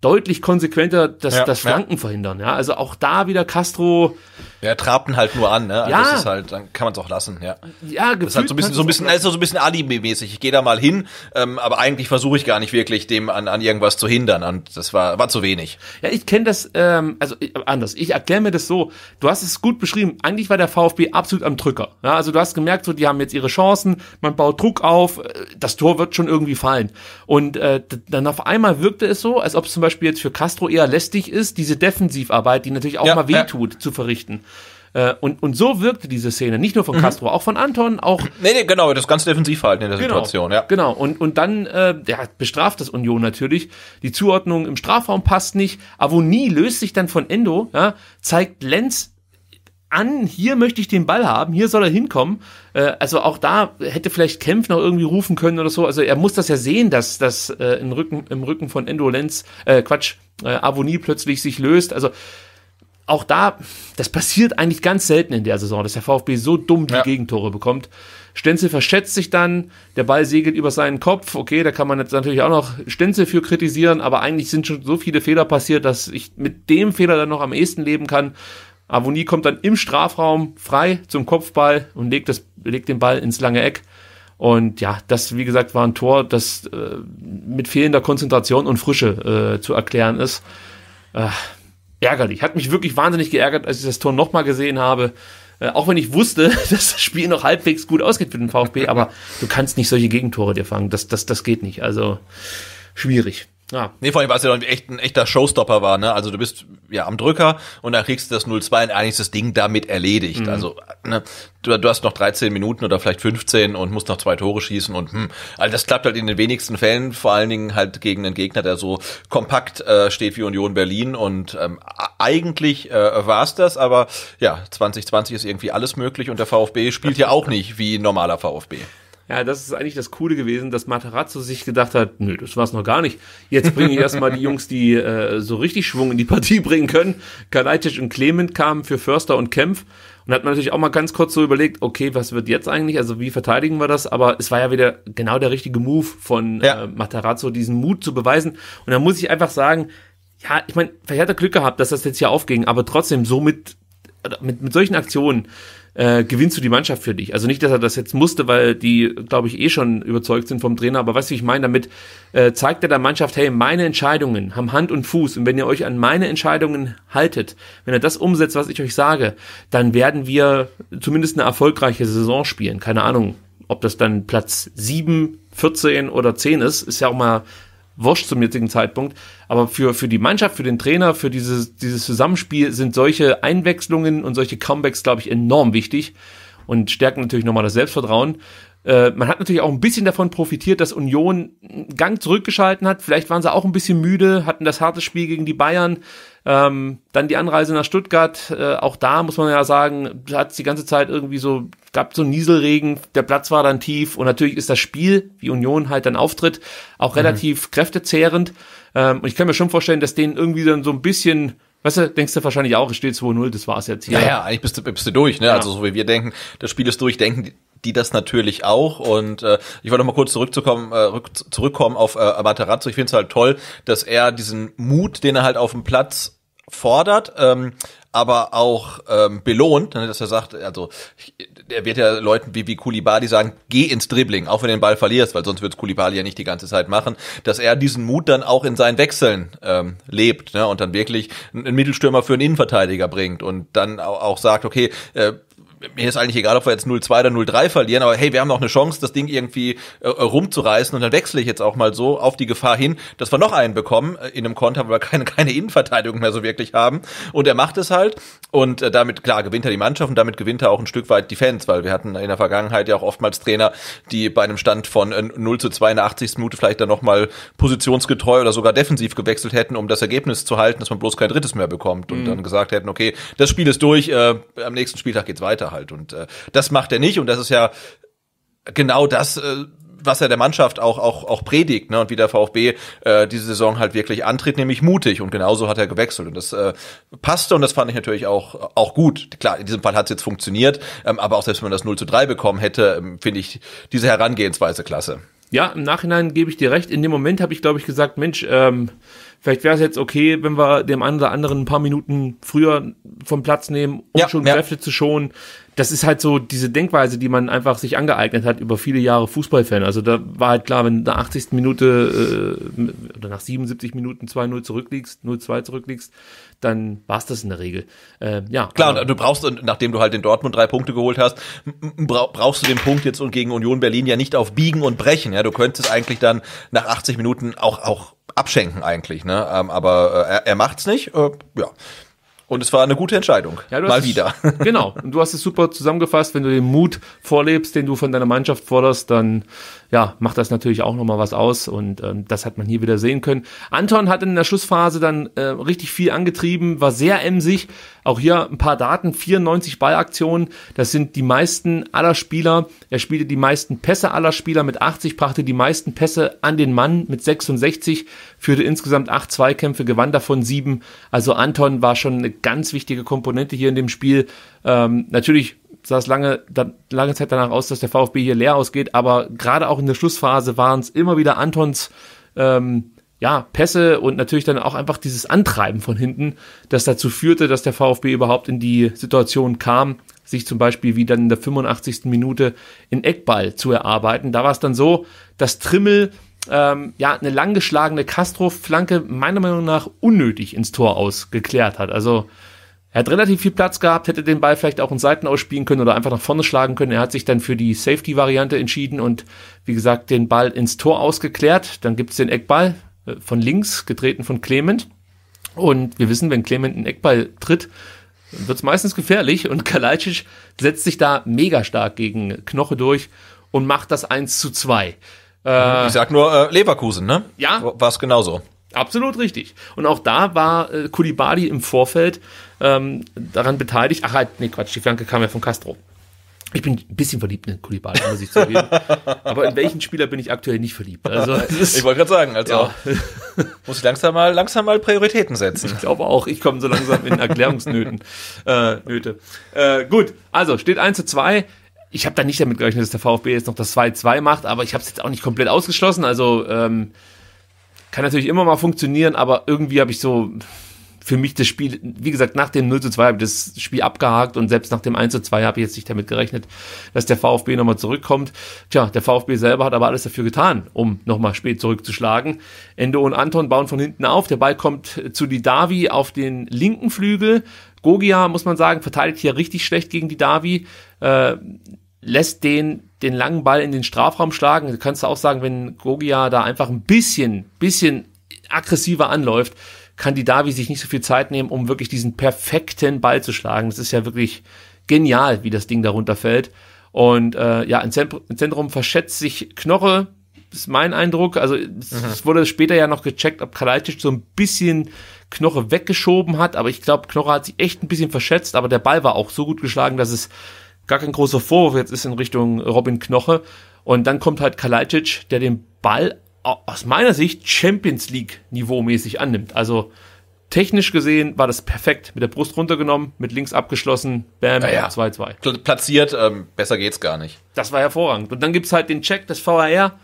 deutlich konsequenter das, ja, das Flanken ja. verhindern. Ja, also auch da wieder Castro ja, trabten halt nur an, ne? Also ja. Das ist halt, dann kann man es auch lassen, ja. Ja, gefühlt Das ist halt so ein bisschen, so ein bisschen, also so ein bisschen Alibi-mäßig. Ich gehe da mal hin, ähm, aber eigentlich versuche ich gar nicht wirklich, dem an, an irgendwas zu hindern. Und das war, war zu wenig. Ja, ich kenne das, ähm, also äh, anders. Ich erkläre mir das so. Du hast es gut beschrieben. Eigentlich war der VfB absolut am Drücker. Ja, also du hast gemerkt, so, die haben jetzt ihre Chancen, man baut Druck auf, äh, das Tor wird schon irgendwie fallen. Und äh, dann auf einmal wirkte es so, als ob es zum Beispiel jetzt für Castro eher lästig ist, diese Defensivarbeit, die natürlich auch ja, mal wehtut, ja. zu verrichten. Äh, und, und so wirkte diese Szene, nicht nur von mhm. Castro, auch von Anton, auch. Nee, nee, genau, das ganze Defensivverhalten in der genau, Situation, ja. Genau, und, und dann äh, ja, bestraft das Union natürlich. Die Zuordnung im Strafraum passt nicht. Avoni löst sich dann von Endo, ja, zeigt Lenz an, hier möchte ich den Ball haben, hier soll er hinkommen. Äh, also auch da hätte vielleicht Kempf noch irgendwie rufen können oder so. Also er muss das ja sehen, dass das äh, im, Rücken, im Rücken von Endo Lenz, äh, Quatsch, äh, Avoni plötzlich sich löst. Also auch da, das passiert eigentlich ganz selten in der Saison, dass der VfB so dumm die ja. Gegentore bekommt. Stenzel verschätzt sich dann, der Ball segelt über seinen Kopf. Okay, da kann man jetzt natürlich auch noch Stenzel für kritisieren, aber eigentlich sind schon so viele Fehler passiert, dass ich mit dem Fehler dann noch am ehesten leben kann. Avoni kommt dann im Strafraum frei zum Kopfball und legt, das, legt den Ball ins lange Eck. Und ja, das, wie gesagt, war ein Tor, das äh, mit fehlender Konzentration und Frische äh, zu erklären ist. Äh, ärgerlich. Hat mich wirklich wahnsinnig geärgert, als ich das Tor nochmal gesehen habe. Äh, auch wenn ich wusste, dass das Spiel noch halbwegs gut ausgeht für den VfB, aber du kannst nicht solche Gegentore dir fangen. Das, das, das geht nicht. Also schwierig. Ja. Ah. Nee, vor allem, weil es ja dann echt ein echter Showstopper war, ne? Also du bist ja am Drücker und dann kriegst du das 0-2 und eigentlich ist das Ding damit erledigt. Mhm. Also ne, du, du, hast noch 13 Minuten oder vielleicht 15 und musst noch zwei Tore schießen und hm, also das klappt halt in den wenigsten Fällen, vor allen Dingen halt gegen einen Gegner, der so kompakt äh, steht wie Union Berlin und ähm, eigentlich äh, war es das, aber ja, 2020 ist irgendwie alles möglich und der VfB spielt ja auch nicht wie normaler VfB. Ja, das ist eigentlich das Coole gewesen, dass Matarazzo sich gedacht hat, nö, das war's noch gar nicht. Jetzt bringe ich erstmal die Jungs, die äh, so richtig Schwung in die Partie bringen können. Kalaitic und Clement kamen für Förster und Kempf. Und hat man natürlich auch mal ganz kurz so überlegt, okay, was wird jetzt eigentlich? Also wie verteidigen wir das? Aber es war ja wieder genau der richtige Move von äh, ja. äh, Matarazzo, diesen Mut zu beweisen. Und da muss ich einfach sagen, ja, ich meine, vielleicht hat er Glück gehabt, dass das jetzt hier aufging, aber trotzdem so mit, mit, mit solchen Aktionen äh, gewinnst du die Mannschaft für dich. Also nicht, dass er das jetzt musste, weil die, glaube ich, eh schon überzeugt sind vom Trainer, aber weißt du, ich meine damit, äh, zeigt er der Mannschaft, hey, meine Entscheidungen haben Hand und Fuß und wenn ihr euch an meine Entscheidungen haltet, wenn ihr das umsetzt, was ich euch sage, dann werden wir zumindest eine erfolgreiche Saison spielen. Keine Ahnung, ob das dann Platz 7, 14 oder 10 ist, ist ja auch mal wurscht zum jetzigen Zeitpunkt. Aber für, für die Mannschaft, für den Trainer, für dieses, dieses Zusammenspiel sind solche Einwechslungen und solche Comebacks, glaube ich, enorm wichtig und stärken natürlich nochmal das Selbstvertrauen. Äh, man hat natürlich auch ein bisschen davon profitiert, dass Union einen Gang zurückgeschalten hat. Vielleicht waren sie auch ein bisschen müde, hatten das harte Spiel gegen die Bayern. Ähm, dann die Anreise nach Stuttgart. Äh, auch da muss man ja sagen, hat die ganze Zeit irgendwie so gab so einen Nieselregen, der Platz war dann tief und natürlich ist das Spiel, wie Union halt dann auftritt, auch mhm. relativ mhm. kräftezehrend. Ähm, und ich kann mir schon vorstellen, dass denen irgendwie dann so ein bisschen Weißt du, denkst du wahrscheinlich auch, es steht 2-0, das war's jetzt hier. Ja, ja, eigentlich bist du, bist du durch, ne? Ja. Also so wie wir denken, das Spiel ist durch, denken die, das natürlich auch. Und äh, ich wollte noch mal kurz zurückzukommen, äh, rück, zurückkommen auf äh, Materazzo. Ich finde es halt toll, dass er diesen Mut, den er halt auf dem Platz fordert, ähm, aber auch ähm, belohnt, ne, dass er sagt, also er wird ja Leuten wie, wie Kulibali sagen, geh ins Dribbling, auch wenn du den Ball verlierst, weil sonst wird Kulibali ja nicht die ganze Zeit machen, dass er diesen Mut dann auch in seinen Wechseln ähm, lebt ne, und dann wirklich einen Mittelstürmer für einen Innenverteidiger bringt und dann auch, auch sagt, okay, äh, mir ist eigentlich egal, ob wir jetzt 0-2 oder 0-3 verlieren, aber hey, wir haben noch eine Chance, das Ding irgendwie äh, äh, rumzureißen und dann wechsle ich jetzt auch mal so auf die Gefahr hin, dass wir noch einen bekommen äh, in einem Konter, weil wir keine, keine Innenverteidigung mehr so wirklich haben. Und er macht es halt und äh, damit, klar, gewinnt er die Mannschaft und damit gewinnt er auch ein Stück weit die Fans, weil wir hatten in der Vergangenheit ja auch oftmals Trainer, die bei einem Stand von äh, 0 zu 2 in der 80. Minute vielleicht dann nochmal positionsgetreu oder sogar defensiv gewechselt hätten, um das Ergebnis zu halten, dass man bloß kein drittes mehr bekommt und mhm. dann gesagt hätten, okay, das Spiel ist durch, äh, am nächsten Spieltag geht's weiter halt. Und äh, das macht er nicht und das ist ja genau das. Äh, was er der Mannschaft auch auch auch predigt, ne? Und wie der VfB äh, diese Saison halt wirklich antritt, nämlich mutig. Und genauso hat er gewechselt und das äh, passte und das fand ich natürlich auch auch gut. Klar, in diesem Fall hat es jetzt funktioniert, ähm, aber auch selbst wenn man das 0 zu 3 bekommen hätte, ähm, finde ich diese Herangehensweise klasse. Ja, im Nachhinein gebe ich dir recht. In dem Moment habe ich, glaube ich, gesagt, Mensch, ähm, Vielleicht wäre es jetzt okay, wenn wir dem einen oder anderen ein paar Minuten früher vom Platz nehmen, um ja, schon Kräfte ja. zu schonen das ist halt so diese Denkweise, die man einfach sich angeeignet hat über viele Jahre Fußballfan. Also da war halt klar, wenn du nach 80. Minute äh, oder nach 77 Minuten 2-0 zurückliegst, 0-2 zurückliegst, dann war es das in der Regel. Äh, ja. Klar, und du brauchst, nachdem du halt in Dortmund drei Punkte geholt hast, brauchst du den Punkt jetzt und gegen Union Berlin ja nicht auf Biegen und Brechen. Ja, du könntest eigentlich dann nach 80 Minuten auch, auch abschenken eigentlich, ne? Ähm, aber äh, er, er macht's nicht. Äh, ja. Und es war eine gute Entscheidung. Ja, Mal es, wieder. Genau. Und du hast es super zusammengefasst. Wenn du den Mut vorlebst, den du von deiner Mannschaft forderst, dann ja, macht das natürlich auch nochmal was aus. Und ähm, das hat man hier wieder sehen können. Anton hat in der Schlussphase dann äh, richtig viel angetrieben, war sehr emsig. Auch hier ein paar Daten, 94 Ballaktionen. Das sind die meisten aller Spieler. Er spielte die meisten Pässe aller Spieler mit 80, brachte die meisten Pässe an den Mann mit 66 führte insgesamt acht Zweikämpfe, gewann davon sieben. Also Anton war schon eine ganz wichtige Komponente hier in dem Spiel. Ähm, natürlich sah es lange, da, lange Zeit danach aus, dass der VfB hier leer ausgeht, aber gerade auch in der Schlussphase waren es immer wieder Antons ähm, ja, Pässe und natürlich dann auch einfach dieses Antreiben von hinten, das dazu führte, dass der VfB überhaupt in die Situation kam, sich zum Beispiel wie dann in der 85. Minute in Eckball zu erarbeiten. Da war es dann so, dass Trimmel ähm, ja, eine langgeschlagene Castro-Flanke meiner Meinung nach unnötig ins Tor ausgeklärt hat. Also er hat relativ viel Platz gehabt, hätte den Ball vielleicht auch in Seiten ausspielen können oder einfach nach vorne schlagen können. Er hat sich dann für die Safety-Variante entschieden und wie gesagt den Ball ins Tor ausgeklärt. Dann gibt's den Eckball äh, von links, getreten von Clement. Und wir wissen, wenn Clement einen Eckball tritt, wird's meistens gefährlich. Und Kalajdzic setzt sich da mega stark gegen Knoche durch und macht das 1 zu 2. Äh, mhm. ich sag nur äh, Leverkusen, ne? Ja. War es genauso. Absolut richtig. Und auch da war äh, Kulibali im Vorfeld ähm, daran beteiligt. Ach halt, nee, Quatsch, die Flanke kam ja von Castro. Ich bin ein bisschen verliebt in Kulibali, muss ich zugeben. Aber in welchen Spieler bin ich aktuell nicht verliebt? Also, ich wollte gerade sagen, also ja. muss ich langsam mal, langsam mal Prioritäten setzen. Ich glaube auch, ich komme so langsam in Erklärungsnöten. äh, Nöte. Äh, gut, also steht 1 zu 2 ich habe da nicht damit gerechnet, dass der VfB jetzt noch das 2-2 macht, aber ich habe es jetzt auch nicht komplett ausgeschlossen. Also ähm, kann natürlich immer mal funktionieren, aber irgendwie habe ich so für mich das Spiel, wie gesagt, nach dem 0 zu 2 habe ich das Spiel abgehakt und selbst nach dem 1 zu 2 habe ich jetzt nicht damit gerechnet, dass der VfB nochmal zurückkommt. Tja, der VfB selber hat aber alles dafür getan, um nochmal spät zurückzuschlagen. Endo und Anton bauen von hinten auf. Der Ball kommt zu die Davi auf den linken Flügel. Gogia, muss man sagen, verteidigt hier richtig schlecht gegen die Davi. Äh, lässt den den langen Ball in den Strafraum schlagen. Du kannst auch sagen, wenn Gogia da einfach ein bisschen, bisschen aggressiver anläuft, kann die Davi sich nicht so viel Zeit nehmen, um wirklich diesen perfekten Ball zu schlagen. Das ist ja wirklich genial, wie das Ding darunter fällt. Und äh, ja, im Zentrum, im Zentrum verschätzt sich Knoche, ist mein Eindruck. Also es, mhm. es wurde später ja noch gecheckt, ob Kalajdzic so ein bisschen Knoche weggeschoben hat, aber ich glaube, Knoche hat sich echt ein bisschen verschätzt, aber der Ball war auch so gut geschlagen, dass es gar kein großer Vorwurf jetzt ist in Richtung Robin Knoche. Und dann kommt halt Kalajdzic, der den Ball aus meiner Sicht Champions League niveaumäßig annimmt. Also technisch gesehen war das perfekt. Mit der Brust runtergenommen, mit links abgeschlossen, bam, 2-2. Ja, ja. Platziert, ähm, besser geht's gar nicht. Das war hervorragend. Und dann gibt's halt den Check des VAR.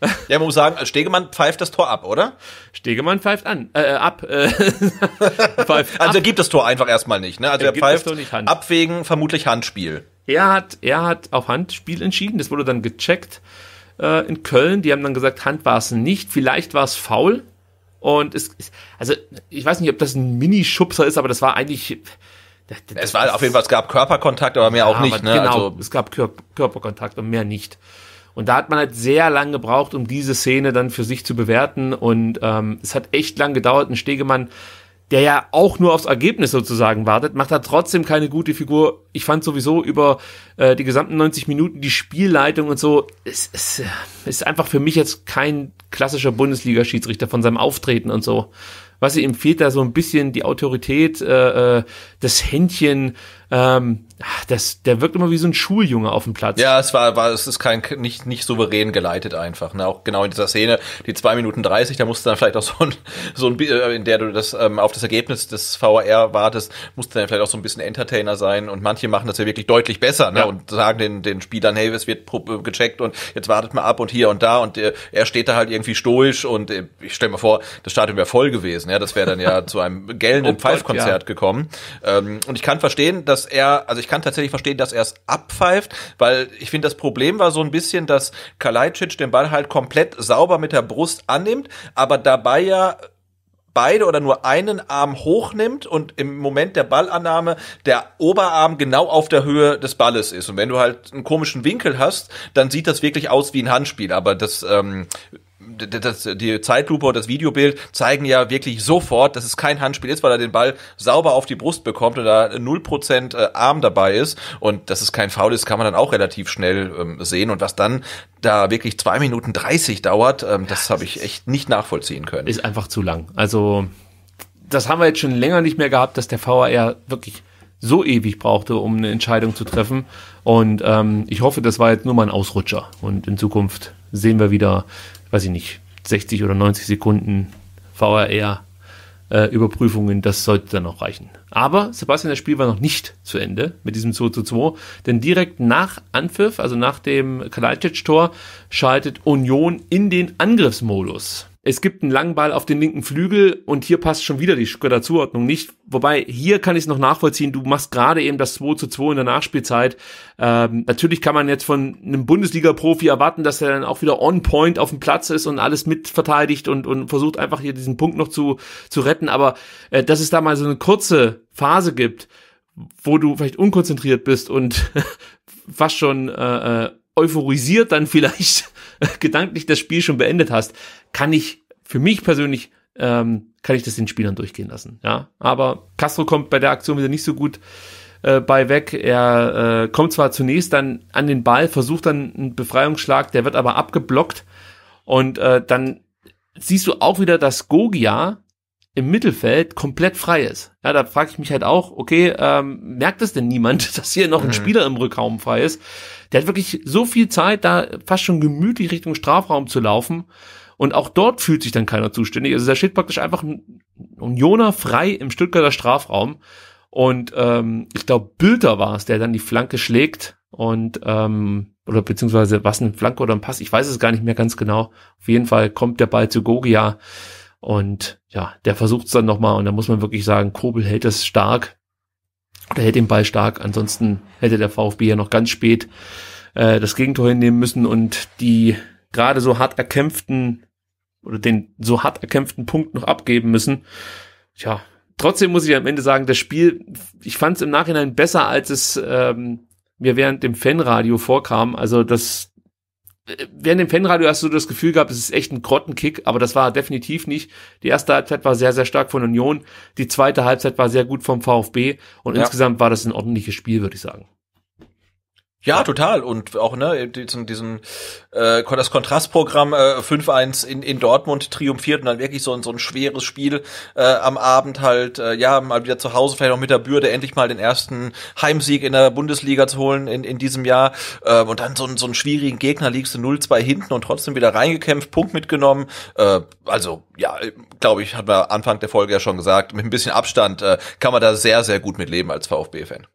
Ja, man muss sagen, Stegemann pfeift das Tor ab, oder? Stegemann pfeift an, äh, äh ab. Äh, pfeift also er gibt das Tor einfach erstmal nicht, ne? Also er, er pfeift abwägen, vermutlich Handspiel. Er hat, er hat auf Handspiel entschieden. Das wurde dann gecheckt äh, in Köln. Die haben dann gesagt, Hand war es nicht. Vielleicht war es faul. Und es, also ich weiß nicht, ob das ein Mini-Schubser ist, aber das war eigentlich. Das, das, es war auf jeden Fall, es gab Körperkontakt, aber mehr ja, auch nicht. Ne? Genau, also, es gab Kör Körperkontakt und mehr nicht. Und da hat man halt sehr lang gebraucht, um diese Szene dann für sich zu bewerten. Und ähm, es hat echt lang gedauert. Ein Stegemann der ja auch nur aufs Ergebnis sozusagen wartet, macht er halt trotzdem keine gute Figur. Ich fand sowieso über äh, die gesamten 90 Minuten die Spielleitung und so, es, es äh, ist einfach für mich jetzt kein klassischer Bundesliga-Schiedsrichter von seinem Auftreten und so. Was ihm fehlt da so ein bisschen die Autorität, äh, äh das Händchen, ähm, das, der wirkt immer wie so ein Schuljunge auf dem Platz. Ja, es war, war es ist kein nicht nicht souverän geleitet einfach. Ne? Auch genau in dieser Szene, die zwei Minuten dreißig, da musst du dann vielleicht auch so ein, so ein äh, in der du das ähm, auf das Ergebnis des VR wartest, musst du dann vielleicht auch so ein bisschen Entertainer sein. Und manche machen das ja wirklich deutlich besser ne? Ja. und sagen den den Spielern, hey, es wird äh, gecheckt und jetzt wartet mal ab und hier und da und äh, er steht da halt irgendwie stoisch und äh, ich stelle mir vor, das Stadion wäre voll gewesen. Ja, das wäre dann ja zu einem gellenden oh Pfeifkonzert ja. gekommen. Ähm, und ich kann verstehen, dass er, also ich ich kann tatsächlich verstehen, dass er es abpfeift, weil ich finde, das Problem war so ein bisschen, dass Kalajdzic den Ball halt komplett sauber mit der Brust annimmt, aber dabei ja beide oder nur einen Arm hochnimmt und im Moment der Ballannahme der Oberarm genau auf der Höhe des Balles ist. Und wenn du halt einen komischen Winkel hast, dann sieht das wirklich aus wie ein Handspiel. Aber das ähm, das, die Zeitlupe und das Videobild zeigen ja wirklich sofort, dass es kein Handspiel ist, weil er den Ball sauber auf die Brust bekommt und da 0% äh, Arm dabei ist und dass es kein Foul ist, kann man dann auch relativ schnell ähm, sehen und was dann da wirklich 2 Minuten 30 dauert, ähm, das habe ich echt nicht nachvollziehen können. Ist einfach zu lang. Also das haben wir jetzt schon länger nicht mehr gehabt, dass der VAR wirklich so ewig brauchte, um eine Entscheidung zu treffen. Und ähm, ich hoffe, das war jetzt nur mal ein Ausrutscher. Und in Zukunft sehen wir wieder weiß ich nicht, 60 oder 90 Sekunden VRR äh, Überprüfungen, das sollte dann auch reichen. Aber Sebastian, das Spiel war noch nicht zu Ende mit diesem 2 zu 2, denn direkt nach Anpfiff, also nach dem Kalajdzic-Tor, schaltet Union in den Angriffsmodus es gibt einen langen Ball auf den linken Flügel und hier passt schon wieder die Stuttgarter Zuordnung nicht. Wobei, hier kann ich es noch nachvollziehen, du machst gerade eben das 2 zu 2 in der Nachspielzeit. Ähm, natürlich kann man jetzt von einem Bundesliga-Profi erwarten, dass er dann auch wieder on point auf dem Platz ist und alles mitverteidigt und, und versucht einfach hier diesen Punkt noch zu, zu retten. Aber äh, dass es da mal so eine kurze Phase gibt, wo du vielleicht unkonzentriert bist und fast schon äh, äh, euphorisiert dann vielleicht gedanklich das Spiel schon beendet hast, kann ich für mich persönlich ähm, kann ich das den Spielern durchgehen lassen. Ja, aber Castro kommt bei der Aktion wieder nicht so gut äh, bei weg. Er äh, kommt zwar zunächst dann an den Ball, versucht dann einen Befreiungsschlag, der wird aber abgeblockt und äh, dann siehst du auch wieder, dass Gogia im Mittelfeld komplett frei ist. Ja, da frage ich mich halt auch, okay, ähm, merkt es denn niemand, dass hier noch ein mhm. Spieler im Rückraum frei ist? Der hat wirklich so viel Zeit, da fast schon gemütlich Richtung Strafraum zu laufen. Und auch dort fühlt sich dann keiner zuständig. Also da steht praktisch einfach ein Unioner frei im Stuttgarter Strafraum. Und ähm, ich glaube, Bilder war es, der dann die Flanke schlägt und ähm, oder beziehungsweise was ein Flanke oder ein Pass, ich weiß es gar nicht mehr ganz genau. Auf jeden Fall kommt der Ball zu Gogia und ja, der versucht es dann nochmal und da muss man wirklich sagen, Kobel hält es stark, der hält den Ball stark. Ansonsten hätte der VfB ja noch ganz spät äh, das Gegentor hinnehmen müssen und die gerade so hart erkämpften oder den so hart erkämpften Punkt noch abgeben müssen. Tja, trotzdem muss ich am Ende sagen, das Spiel, ich fand es im Nachhinein besser, als es ähm, mir während dem Fanradio vorkam. Also das, während dem Fanradio hast du das Gefühl gehabt, es ist echt ein Grottenkick, aber das war definitiv nicht. Die erste Halbzeit war sehr, sehr stark von Union, die zweite Halbzeit war sehr gut vom VfB und ja. insgesamt war das ein ordentliches Spiel, würde ich sagen. Ja, total. Und auch, ne, diesen, diesen äh, das Kontrastprogramm äh, 5-1 in, in Dortmund triumphiert und dann wirklich so ein, so ein schweres Spiel äh, am Abend halt, äh, ja, mal wieder zu Hause, vielleicht auch mit der Bürde, endlich mal den ersten Heimsieg in der Bundesliga zu holen in, in diesem Jahr. Äh, und dann so, so einen schwierigen Gegner liegst du 0-2 hinten und trotzdem wieder reingekämpft, Punkt mitgenommen. Äh, also, ja, glaube ich, hat man Anfang der Folge ja schon gesagt, mit ein bisschen Abstand äh, kann man da sehr, sehr gut mit leben als VfB-Fan.